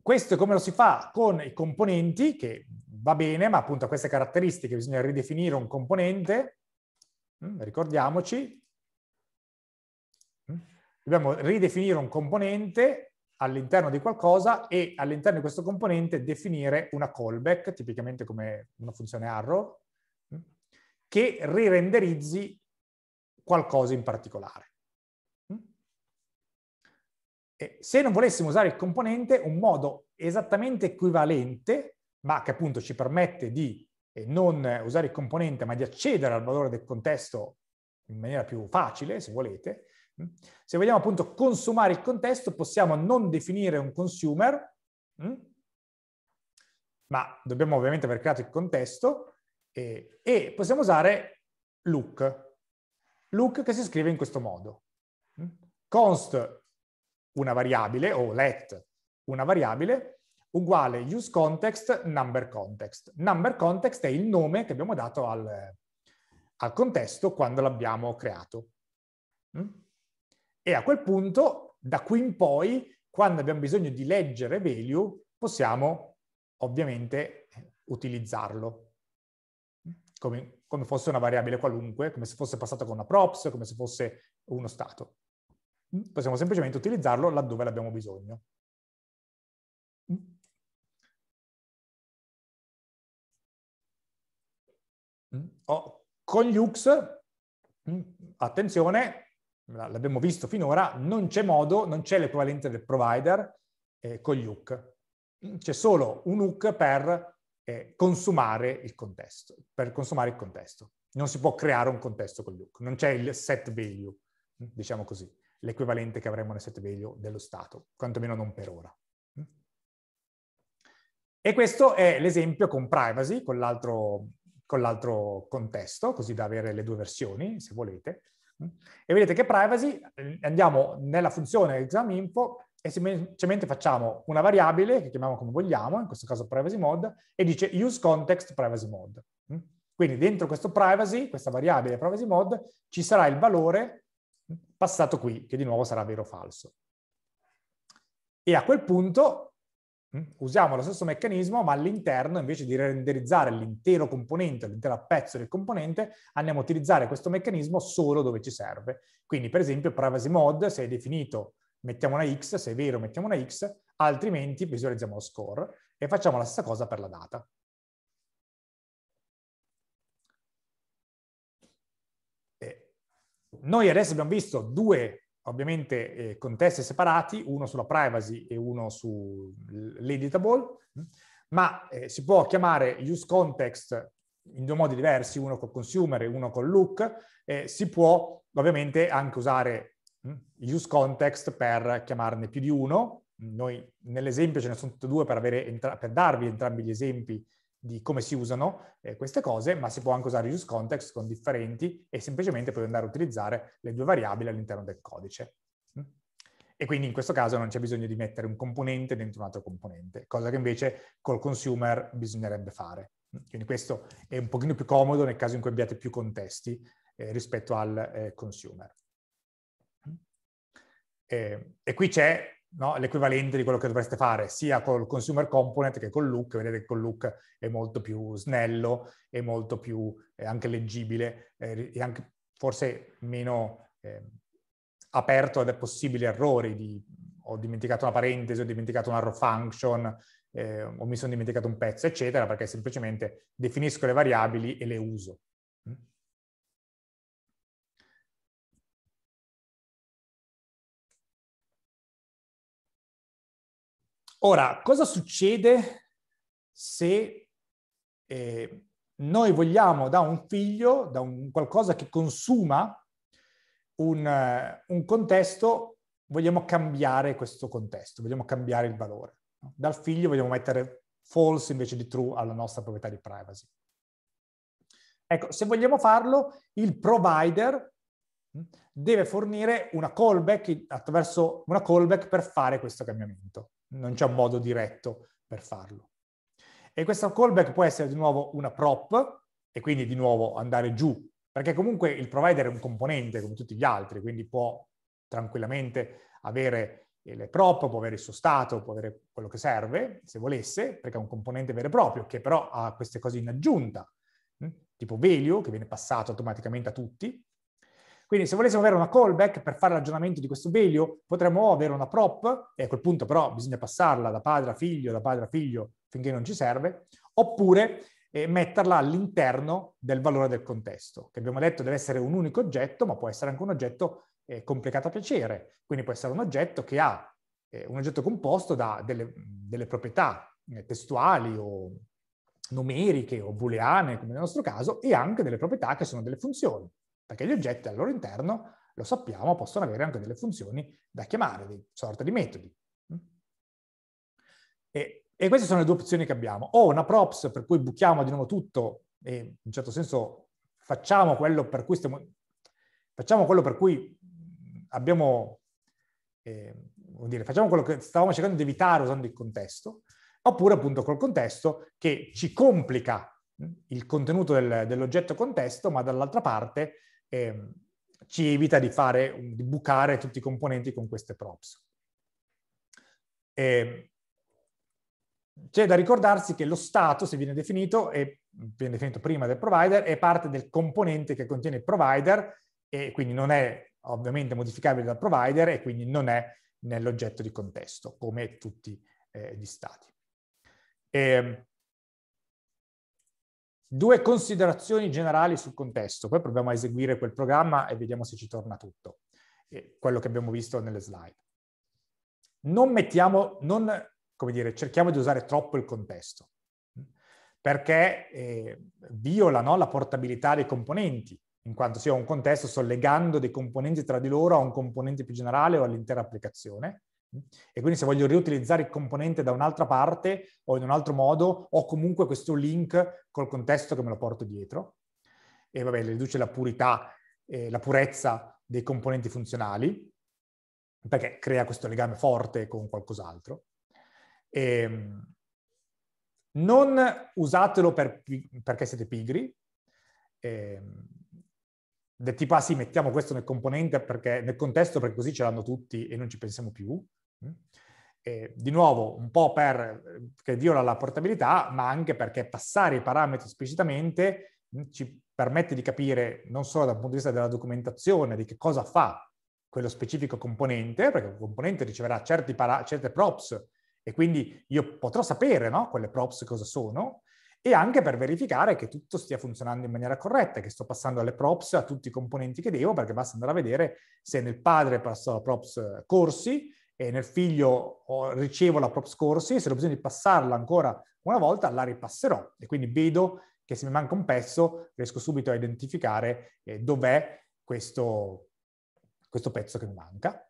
Questo è come lo si fa con i componenti che va bene, ma appunto a queste caratteristiche bisogna ridefinire un componente, mm, ricordiamoci, mm, dobbiamo ridefinire un componente all'interno di qualcosa e all'interno di questo componente definire una callback, tipicamente come una funzione arrow, mm, che rirenderizzi qualcosa in particolare. E se non volessimo usare il componente, un modo esattamente equivalente ma che appunto ci permette di eh, non usare il componente, ma di accedere al valore del contesto in maniera più facile, se volete. Mm, se vogliamo appunto consumare il contesto, possiamo non definire un consumer, mm, ma dobbiamo ovviamente aver creato il contesto, e, possiamo usare look. Look che si scrive in questo modo. Mm. Const una variabile, o let una variabile, uguale use context number context. Number context è il nome che abbiamo dato al, al contesto quando l'abbiamo creato. Mm? E a quel punto, da qui in poi, quando abbiamo bisogno di leggere value, possiamo ovviamente utilizzarlo mm? come, come fosse una variabile qualunque, come se fosse passata con una props, come se fosse uno stato. Mm? Possiamo semplicemente utilizzarlo laddove l'abbiamo bisogno. Mm? Oh, con gli UX, mm, attenzione, l'abbiamo visto finora, non c'è modo, non c'è l'equivalente del provider eh, con gli UC. Mm, c'è solo un UC per eh, consumare il contesto, per consumare il contesto. Non si può creare un contesto con gli UC, non c'è il set value, diciamo così, l'equivalente che avremmo nel set value dello Stato, quantomeno non per ora. E questo è l'esempio con privacy, con l'altro con l'altro contesto, così da avere le due versioni, se volete. E vedete che privacy, eh, andiamo nella funzione examInfo e semplicemente facciamo una variabile che chiamiamo come vogliamo, in questo caso privacy mode, e dice use context privacy mode. Quindi dentro questo privacy, questa variabile privacy mode, ci sarà il valore passato qui, che di nuovo sarà vero o falso. E a quel punto Mm? Usiamo lo stesso meccanismo, ma all'interno, invece di renderizzare l'intero componente, l'intero pezzo del componente, andiamo a utilizzare questo meccanismo solo dove ci serve. Quindi, per esempio, privacy mode, se è definito, mettiamo una X, se è vero mettiamo una X, altrimenti visualizziamo lo score e facciamo la stessa cosa per la data. noi adesso abbiamo visto due ovviamente eh, con separati, uno sulla privacy e uno sull'editable, mm, ma eh, si può chiamare use context in due modi diversi, uno col consumer e uno col look, eh, si può ovviamente anche usare mh, mm, use context per chiamarne più di uno, noi nell'esempio ce ne sono tutti due per, avere, per darvi entrambi gli esempi di come si usano eh, queste cose, ma si può anche usare use context con differenti e semplicemente poi andare a utilizzare le due variabili all'interno del codice. Mm. E quindi in questo caso non c'è bisogno di mettere un componente dentro un altro componente, cosa che invece col consumer bisognerebbe fare. Mm. Quindi questo è un pochino più comodo nel caso in cui abbiate più contesti eh, rispetto al eh, consumer. Mm. E, eh, e qui c'è no? l'equivalente di quello che dovreste fare sia col consumer component che col look. Vedete che col look è molto più snello, è molto più è anche leggibile e anche forse meno eh, aperto a possibili errori di ho dimenticato una parentesi, ho dimenticato una arrow function, eh, o mi sono dimenticato un pezzo, eccetera, perché semplicemente definisco le variabili e le uso. Mm. Ora, cosa succede se eh, noi vogliamo da un figlio, da un qualcosa che consuma un, eh, un, contesto, vogliamo cambiare questo contesto, vogliamo cambiare il valore. Dal figlio vogliamo mettere false invece di true alla nostra proprietà di privacy. Ecco, se vogliamo farlo, il provider mm, deve fornire una callback attraverso una callback per fare questo cambiamento non c'è un modo diretto per farlo. E questo callback può essere di nuovo una prop e quindi di nuovo andare giù, perché comunque il provider è un componente come tutti gli altri, quindi può tranquillamente avere eh, le prop, può avere il suo stato, può avere quello che serve, se volesse, perché è un componente vero e proprio, che però ha queste cose in aggiunta, hm, tipo value, che viene passato automaticamente a tutti, quindi se volessimo avere una callback per fare l'aggiornamento di questo value, potremmo avere una prop, e a quel punto però bisogna passarla da padre a figlio, da padre a figlio, finché non ci serve, oppure eh, metterla all'interno del valore del contesto, che abbiamo detto deve essere un unico oggetto, ma può essere anche un oggetto eh, complicato a piacere. Quindi può essere un oggetto che ha eh, un oggetto composto da delle, delle proprietà eh, testuali o numeriche o booleane, come nel nostro caso, e anche delle proprietà che sono delle funzioni perché gli oggetti al loro interno, lo sappiamo, possono avere anche delle funzioni da chiamare, delle sorte di metodi. Mm? E, e queste sono le due opzioni che abbiamo. O una props per cui buchiamo di nuovo tutto e in un certo senso facciamo quello per cui, stiamo, facciamo quello per cui abbiamo, eh, dire, facciamo quello che stavamo cercando di evitare usando il contesto, oppure appunto col contesto che ci complica mm, il contenuto del, dell'oggetto contesto, ma dall'altra parte eh, ci evita di, fare, di bucare tutti i componenti con queste props. Eh, c'è da ricordarsi che lo stato, se viene definito, è, viene definito prima del provider, è parte del componente che contiene il provider e quindi non è ovviamente modificabile dal provider e quindi non è nell'oggetto di contesto, come tutti eh, gli stati. E, ehm, Due considerazioni generali sul contesto, poi proviamo a eseguire quel programma e vediamo se ci torna tutto, eh, quello che abbiamo visto nelle slide. Non mettiamo, non, come dire, cerchiamo di usare troppo il contesto, perché eh, viola no, la portabilità dei componenti, in quanto sia un contesto, sto legando dei componenti tra di loro a un componente più generale o all'intera applicazione, e quindi se voglio riutilizzare il componente da un'altra parte o in un altro modo, ho comunque questo link col contesto che me lo porto dietro. E vabbè, riduce la purità, eh, la purezza dei componenti funzionali, perché crea questo legame forte con qualcos'altro. E, ehm, non usatelo per, perché siete pigri. Eh, del tipo, ah sì, mettiamo questo nel componente perché, nel contesto perché così ce l'hanno tutti e non ci pensiamo più. E di nuovo, un po' per, eh, che viola la portabilità, ma anche perché passare i parametri esplicitamente mm, ci permette di capire non solo dal punto di vista della documentazione di che cosa fa quello specifico componente, perché un componente riceverà certi para- certe props e quindi io potrò sapere no, quelle props cosa sono, e anche per verificare che tutto stia funzionando in maniera corretta, che sto passando alle props a tutti i componenti che devo, perché basta andare a vedere se nel padre passo alla props eh, corsi, e nel figlio ricevo la prop scorsi, se ho bisogno di passarla ancora una volta la ripasserò e quindi vedo che se mi manca un pezzo riesco subito a identificare eh, dov'è questo, questo pezzo che mi manca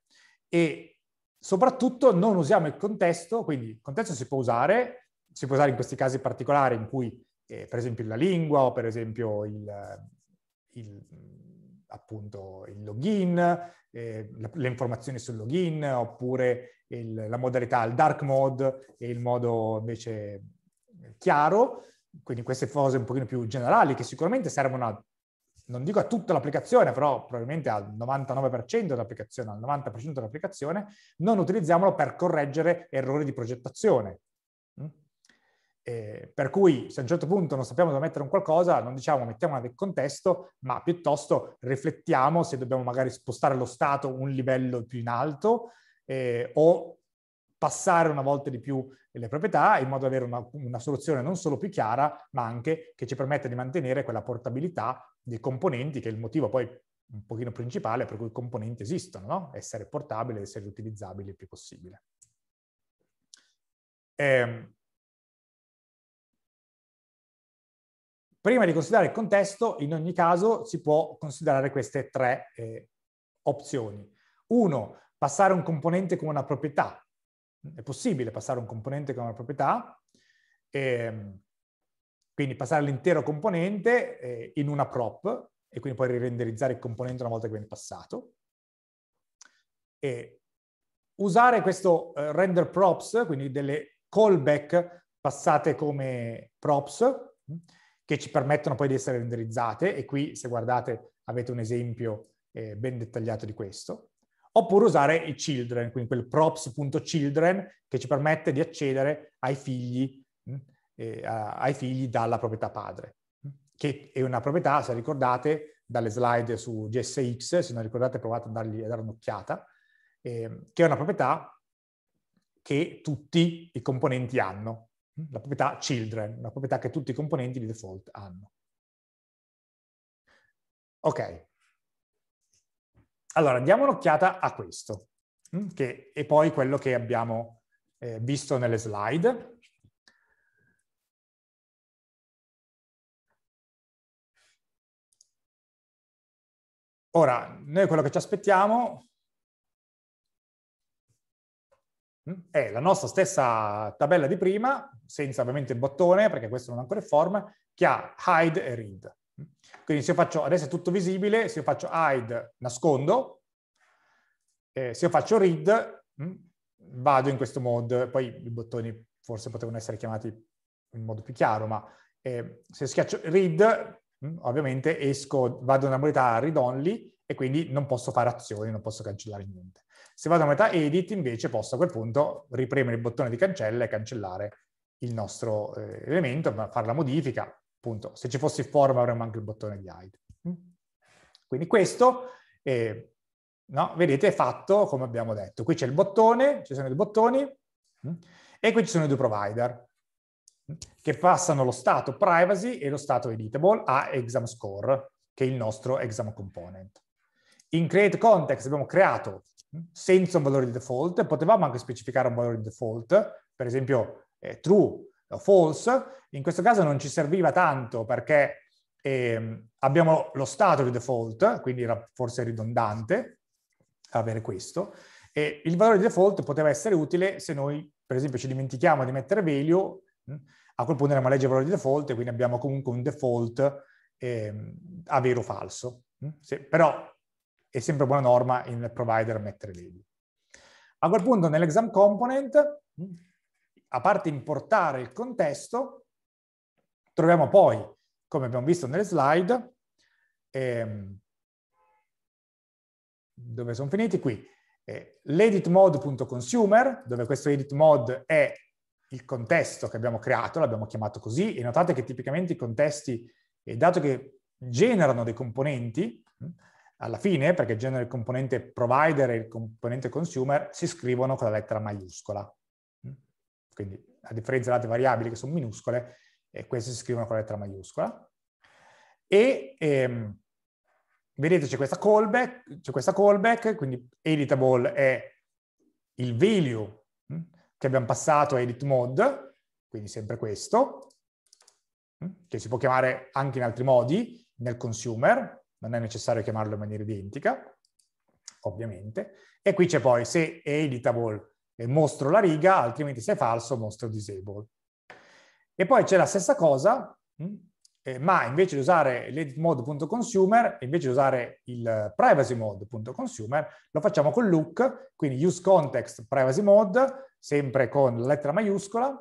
e soprattutto non usiamo il contesto, quindi il contesto si può usare, si può usare in questi casi particolari in cui eh, per esempio la lingua o per esempio il, il appunto il login, eh, le informazioni sul login oppure il, la modalità al dark mode e il modo invece chiaro. Quindi queste cose un pochino più generali che sicuramente servono a, non dico a tutta l'applicazione, però probabilmente al 99% dell'applicazione, al 90% dell'applicazione, non utilizziamolo per correggere errori di progettazione, eh, per cui se a un certo punto non sappiamo dove mettere un qualcosa, non diciamo mettiamola nel contesto, ma piuttosto riflettiamo se dobbiamo magari spostare lo stato un livello più in alto eh, o passare una volta di più le proprietà in modo da avere una, una, soluzione non solo più chiara, ma anche che ci permetta di mantenere quella portabilità dei componenti, che è il motivo poi un pochino principale per cui i componenti esistono, no? essere portabili, essere riutilizzabili il più possibile. Eh, Prima di considerare il contesto, in ogni caso si può considerare queste tre eh, opzioni. Uno, passare un componente come una proprietà. È possibile passare un componente come una proprietà, ehm, quindi passare l'intero componente eh, in una prop e quindi poi rirenderizzare il componente una volta che viene passato. E usare questo eh, render props, quindi delle callback passate come props, che ci permettono poi di essere renderizzate e qui se guardate avete un esempio eh, ben dettagliato di questo, oppure usare i children, quindi quel props.children che ci permette di accedere ai figli, mm, eh, ai figli dalla proprietà padre, mm, che è una proprietà, se ricordate, dalle slide su GSX, se non ricordate provate a, dargli, a dare un'occhiata, eh, che è una proprietà che tutti i componenti hanno, Mm-hmm. la proprietà children, una proprietà che tutti i componenti di default hanno. Ok. Allora, diamo un'occhiata a questo, mm, che è poi quello che abbiamo eh, visto nelle slide. Ora, noi quello che ci aspettiamo Mm? è la nostra stessa tabella di prima, senza ovviamente il bottone, perché questo non è ancora in forma, che ha hide e read. Mm? Quindi se io faccio, adesso è tutto visibile, se io faccio hide, nascondo, eh, se io faccio read, mm, vado in questo mode, poi i bottoni forse potevano essere chiamati in modo più chiaro, ma eh, se schiaccio read, ovviamente esco, vado nella modalità read only e quindi non posso fare azioni, non posso cancellare niente. Se vado a metà edit invece posso a quel punto ripremere il bottone di cancella e cancellare il nostro eh, elemento, fare la modifica. Appunto, se ci fosse forma avremmo anche il bottone di hide. Mm. Quindi questo, eh, no, vedete, è fatto come abbiamo detto. Qui c'è il bottone, ci sono i due bottoni mm, e qui ci sono i due provider mm, che passano lo stato privacy e lo stato editable a exam score, che è il nostro exam component. In create context abbiamo creato senza un valore di default, potevamo anche specificare un valore di default, per esempio eh, true o false, in questo caso non ci serviva tanto perché eh, abbiamo lo stato di default, quindi era forse ridondante avere questo, e il valore di default poteva essere utile se noi, per esempio, ci dimentichiamo di mettere value, hm, a quel punto andiamo a leggere il valore di default e quindi abbiamo comunque un default eh, a vero o falso. Hm, se, però è sempre buona norma in provider mettere l'edi. A quel punto nell'exam component, a parte importare il contesto, troviamo poi, come abbiamo visto nelle slide, ehm, dove sono finiti qui, eh, l'editMode.consumer, dove questo editMode è il contesto che abbiamo creato, l'abbiamo chiamato così, e notate che tipicamente i contesti, eh, dato che generano dei componenti, mh, alla fine, perché genera il componente provider e il componente consumer, si scrivono con la lettera maiuscola. Mm. Quindi, a differenza delle altre variabili che sono minuscole, eh, queste si scrivono con la lettera maiuscola. E ehm, vedete c'è questa callback, c'è questa callback, quindi editable è il value mm, che abbiamo passato a edit mode, quindi sempre questo, mm, che si può chiamare anche in altri modi, nel consumer, non è necessario chiamarlo in maniera identica, ovviamente. E qui c'è poi se è editable eh, mostro la riga, altrimenti se è falso mostro disable. E poi c'è la stessa cosa, hm? eh, ma invece di usare l'editMode.consumer, invece di usare il privacyMode.consumer, lo facciamo con look, quindi use context privacy mode, sempre con la lettera maiuscola,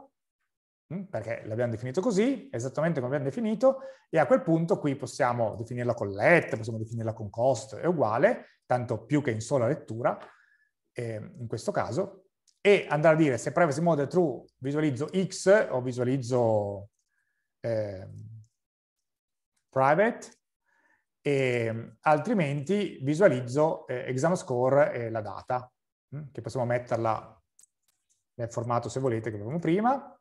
Mm? perché l'abbiamo definito così, esattamente come abbiamo definito, e a quel punto qui possiamo definirla con let, possiamo definirla con cost, è uguale, tanto più che in sola lettura, eh, in questo caso, e andare a dire se privacy mode è true visualizzo x o visualizzo eh, private, e, ehm, altrimenti visualizzo eh, exam score e la data, mm? che possiamo metterla nel formato se volete che avevamo prima,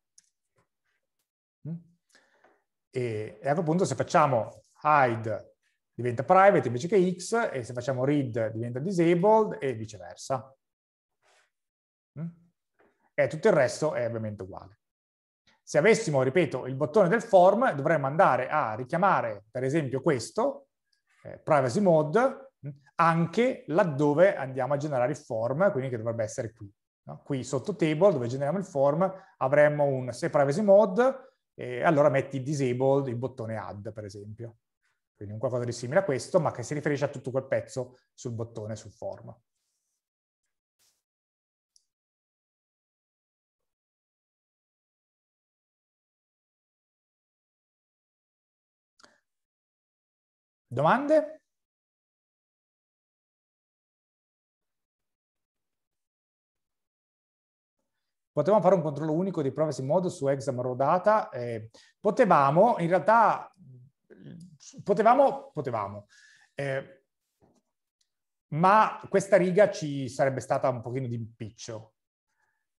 e, e a quel punto se facciamo hide diventa private invece che X e se facciamo read diventa disabled e viceversa. Mm? E tutto il resto è ovviamente uguale. Se avessimo, ripeto, il bottone del form, dovremmo andare a richiamare, per esempio, questo, eh, privacy mode, mm, anche laddove andiamo a generare il form, quindi che dovrebbe essere qui. No? Qui sotto table, dove generiamo il form, avremmo un se privacy mode, e allora metti disabled il bottone add, per esempio. Quindi un qualcosa di simile a questo, ma che si riferisce a tutto quel pezzo sul bottone, sul form. Domande? potevamo fare un controllo unico di privacy mode su Exam Raw Data, eh, potevamo, in realtà, potevamo, potevamo, eh, ma questa riga ci sarebbe stata un pochino di impiccio,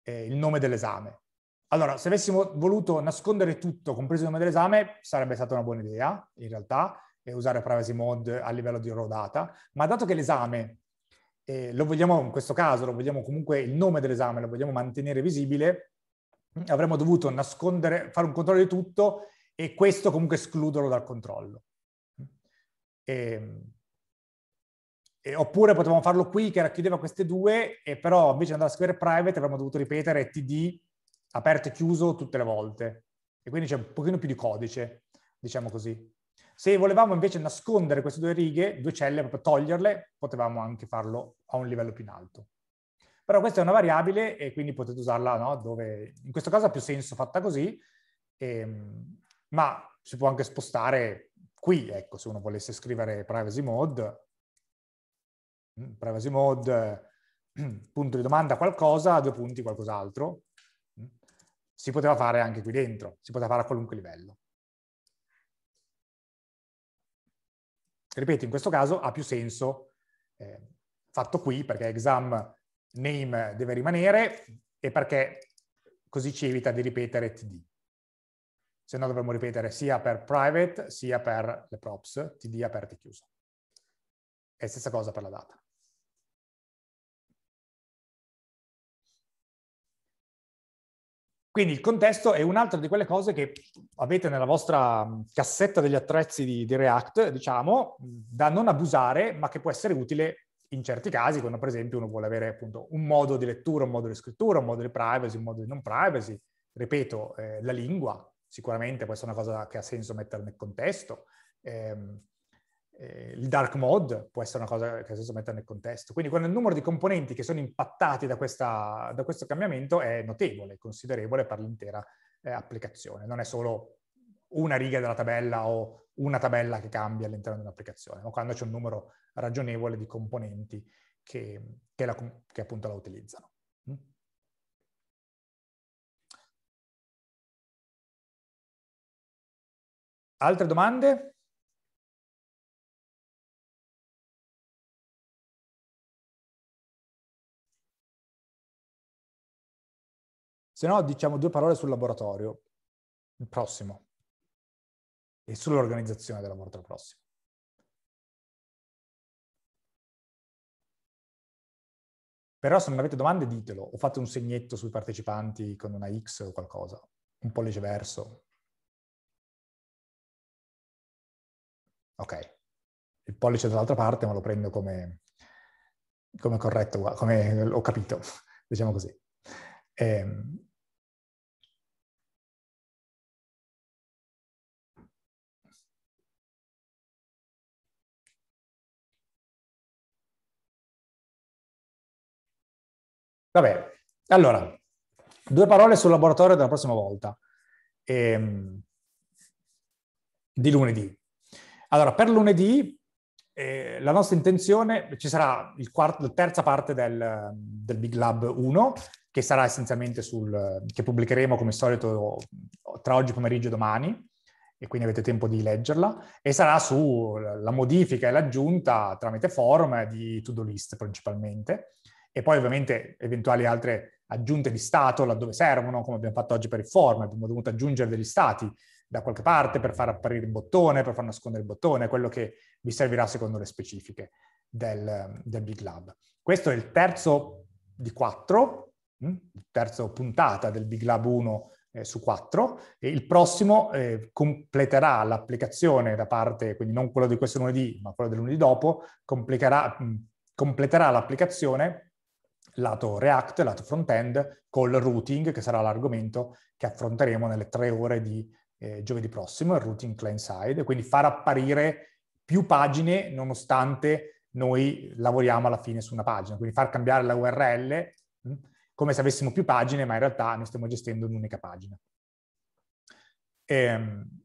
eh, il nome dell'esame. Allora, se avessimo voluto nascondere tutto, compreso il nome dell'esame, sarebbe stata una buona idea, in realtà, usare privacy mode a livello di raw data, ma dato che l'esame eh, lo vogliamo in questo caso, lo vogliamo comunque il nome dell'esame, lo vogliamo mantenere visibile, avremmo dovuto nascondere, fare un controllo di tutto e questo comunque escluderlo dal controllo. E, ehm, e, oppure potevamo farlo qui che racchiudeva queste due e però invece andare a scrivere private avremmo dovuto ripetere td aperto e chiuso tutte le volte e quindi c'è un pochino più di codice, diciamo così. Se volevamo invece nascondere queste due righe, due celle, proprio toglierle, potevamo anche farlo a un livello più in alto. Però questa è una variabile e quindi potete usarla no? dove, in questo caso ha più senso fatta così, ehm, ma si può anche spostare qui, ecco, se uno volesse scrivere privacy mode, mm, privacy mode, *clears throat* punto di domanda qualcosa, due punti qualcos'altro, mm, si poteva fare anche qui dentro, si poteva fare a qualunque livello. ripeto, in questo caso ha più senso eh, fatto qui perché exam name deve rimanere e perché così ci evita di ripetere td. Se no dovremmo ripetere sia per private sia per le props, td aperta e chiusa. E stessa cosa per la data. Quindi il contesto è un'altra di quelle cose che avete nella vostra cassetta degli attrezzi di, di, React, diciamo, da non abusare, ma che può essere utile in certi casi, quando per esempio uno vuole avere appunto un modo di lettura, un modo di scrittura, un modo di privacy, un modo di non privacy. Ripeto, eh, la lingua sicuramente questa è una cosa che ha senso mettere nel contesto. Eh, eh, il dark mode può essere una cosa che adesso mettere nel contesto. Quindi quando il numero di componenti che sono impattati da, questa, da questo cambiamento è notevole, considerevole per l'intera eh, applicazione. Non è solo una riga della tabella o una tabella che cambia all'interno di un'applicazione, ma quando c'è un numero ragionevole di componenti che, che, la, che appunto la utilizzano. Mm. Altre domande? Se no, diciamo due parole sul laboratorio il prossimo e sull'organizzazione del laboratorio prossimo. Però se non avete domande ditelo, o fate un segnetto sui partecipanti con una X o qualcosa, un pollice verso. Ok, il pollice dall'altra parte, ma lo prendo come, come corretto, come ho capito, *laughs* diciamo così. Ehm, Vabbè, allora, due parole sul laboratorio della prossima volta, ehm, di lunedì. Allora, per lunedì eh, la nostra intenzione, ci sarà quarto, la terza parte del, del, Big Lab 1, che sarà essenzialmente sul, che pubblicheremo come solito tra oggi pomeriggio e domani, e quindi avete tempo di leggerla, e sarà sulla modifica e l'aggiunta tramite forum di to-do list principalmente e poi ovviamente eventuali altre aggiunte di Stato laddove servono, come abbiamo fatto oggi per il form, abbiamo dovuto aggiungere degli Stati da qualche parte per far apparire il bottone, per far nascondere il bottone, quello che vi servirà secondo le specifiche del, del Big Lab. Questo è il terzo di quattro, il mm, terzo puntata del Big Lab 1 eh, su 4 e il prossimo eh, completerà l'applicazione da parte, quindi non quello di questo lunedì, ma quello del lunedì dopo, mm, completerà l'applicazione lato React, lato front-end, col routing, che sarà l'argomento che affronteremo nelle tre ore di eh, giovedì prossimo, il routing client-side, quindi far apparire più pagine nonostante noi lavoriamo alla fine su una pagina, quindi far cambiare la URL mh, hm, come se avessimo più pagine, ma in realtà noi stiamo gestendo un'unica pagina. Ehm,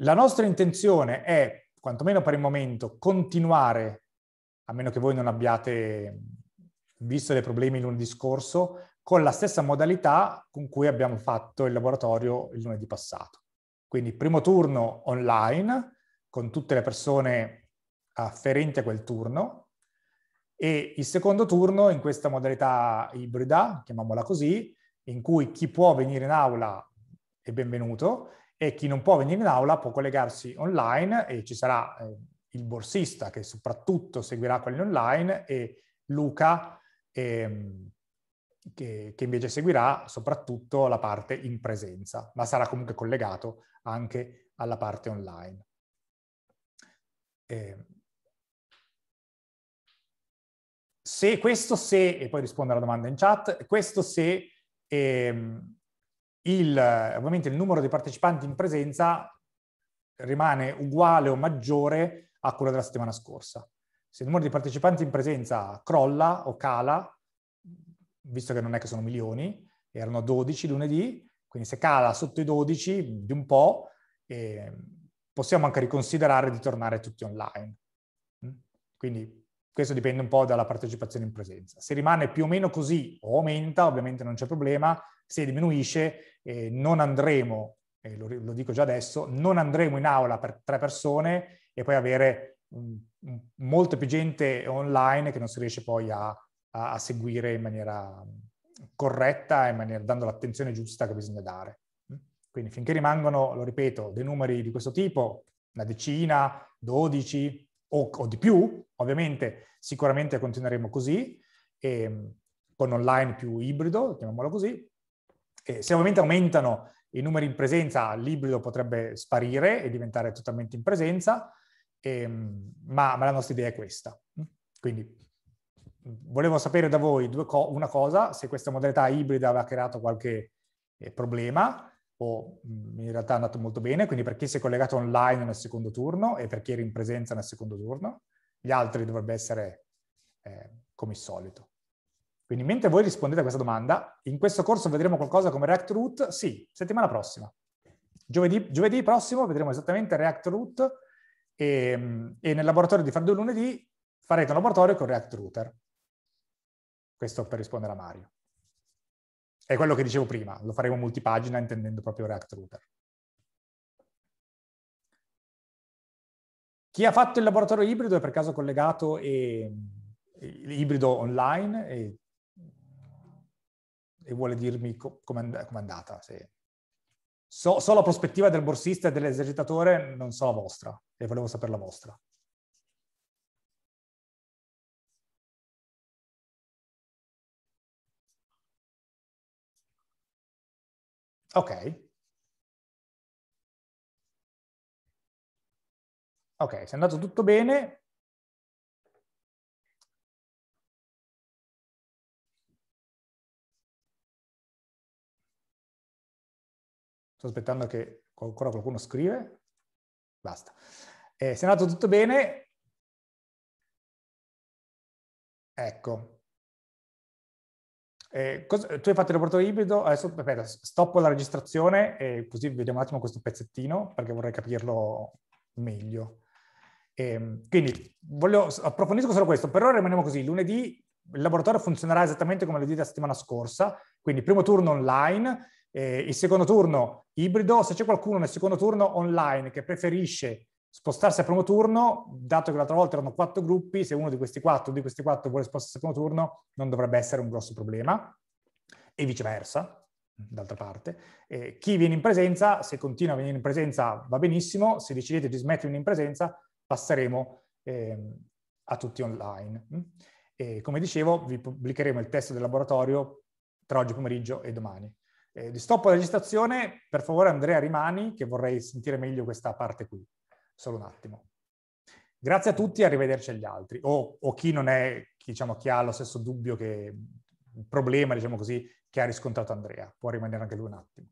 la nostra intenzione è, quantomeno per il momento, continuare a meno che voi non abbiate visto dei problemi lunedì scorso, con la stessa modalità con cui abbiamo fatto il laboratorio il lunedì passato. Quindi primo turno online, con tutte le persone afferenti a quel turno, e il secondo turno in questa modalità ibrida, chiamiamola così, in cui chi può venire in aula è benvenuto e chi non può venire in aula può collegarsi online e ci sarà eh, il borsista che soprattutto seguirà quelli online e Luca e, ehm, che, che invece seguirà soprattutto la parte in presenza, ma sarà comunque collegato anche alla parte online. Eh, se questo se, e poi rispondo alla domanda in chat, questo se eh, il, ovviamente il numero di partecipanti in presenza rimane uguale o maggiore a quello della settimana scorsa. Se il numero di partecipanti in presenza crolla o cala, visto che non è che sono milioni, erano 12 lunedì, quindi se cala sotto i 12 di un po', eh, possiamo anche riconsiderare di tornare tutti online. Mm? Quindi questo dipende un po' dalla partecipazione in presenza. Se rimane più o meno così o aumenta, ovviamente non c'è problema, se diminuisce eh, non andremo, eh, lo, lo, dico già adesso, non andremo in aula per tre persone e poi avere molta più gente online che non si riesce poi a, a, a seguire in maniera um, corretta e in maniera, dando l'attenzione giusta che bisogna dare. Mm? Quindi finché rimangono, lo ripeto, dei numeri di questo tipo, una decina, dodici o, o di più, ovviamente sicuramente continueremo così, e, ehm, con online più ibrido, chiamiamolo così. E se ovviamente aumentano i numeri in presenza, l'ibrido potrebbe sparire e diventare totalmente in presenza, e, ehm, ma, ma, la nostra idea è questa. Quindi volevo sapere da voi co- una cosa, se questa modalità ibrida aveva creato qualche eh, problema o mh, mm, in realtà è andato molto bene, quindi per chi si è collegato online nel secondo turno e per chi era in presenza nel secondo turno, gli altri dovrebbe essere eh, come il solito. Quindi mentre voi rispondete a questa domanda, in questo corso vedremo qualcosa come React Root? Sì, settimana prossima. Giovedì, giovedì prossimo vedremo esattamente React Root e, ehm, e nel laboratorio di Fando lunedì farete un laboratorio con React Router. Questo per rispondere a Mario. È quello che dicevo prima, lo faremo multipagina intendendo proprio React Router. Chi ha fatto il laboratorio ibrido è per caso collegato e, e ibrido online e, e vuole dirmi co, è andata, se So, so, la prospettiva del borsista e dell'esercitatore, non so la vostra, e volevo sapere la vostra. Ok. Ok, se è andato tutto bene, sto aspettando che ancora qualcuno scrive, basta. Eh, se è andato tutto bene, ecco. Eh, cosa, tu hai fatto il laboratorio ibrido, adesso aspetta, stoppo la registrazione e così vediamo un attimo questo pezzettino perché vorrei capirlo meglio. Eh, quindi voglio, approfondisco solo questo, per ora rimaniamo così, lunedì il laboratorio funzionerà esattamente come lunedì della settimana scorsa, quindi primo turno online, eh, il secondo turno ibrido, se c'è qualcuno nel secondo turno online che preferisce spostarsi al primo turno, dato che l'altra volta erano quattro gruppi, se uno di questi quattro, di questi quattro vuole spostarsi al primo turno, non dovrebbe essere un grosso problema, e viceversa, d'altra parte. Eh, chi viene in presenza, se continua a venire in presenza va benissimo, se decidete di smettere in presenza, passeremo eh, a tutti online. Mm? E, come dicevo, vi pubblicheremo il testo del laboratorio tra oggi pomeriggio e domani. Eh, di stop la registrazione, per favore Andrea rimani, che vorrei sentire meglio questa parte qui. Solo un attimo. Grazie a tutti arrivederci agli altri. O, o chi non è, diciamo, chi ha lo stesso dubbio che, problema, diciamo così, che ha riscontrato Andrea. Può rimanere anche lui un attimo.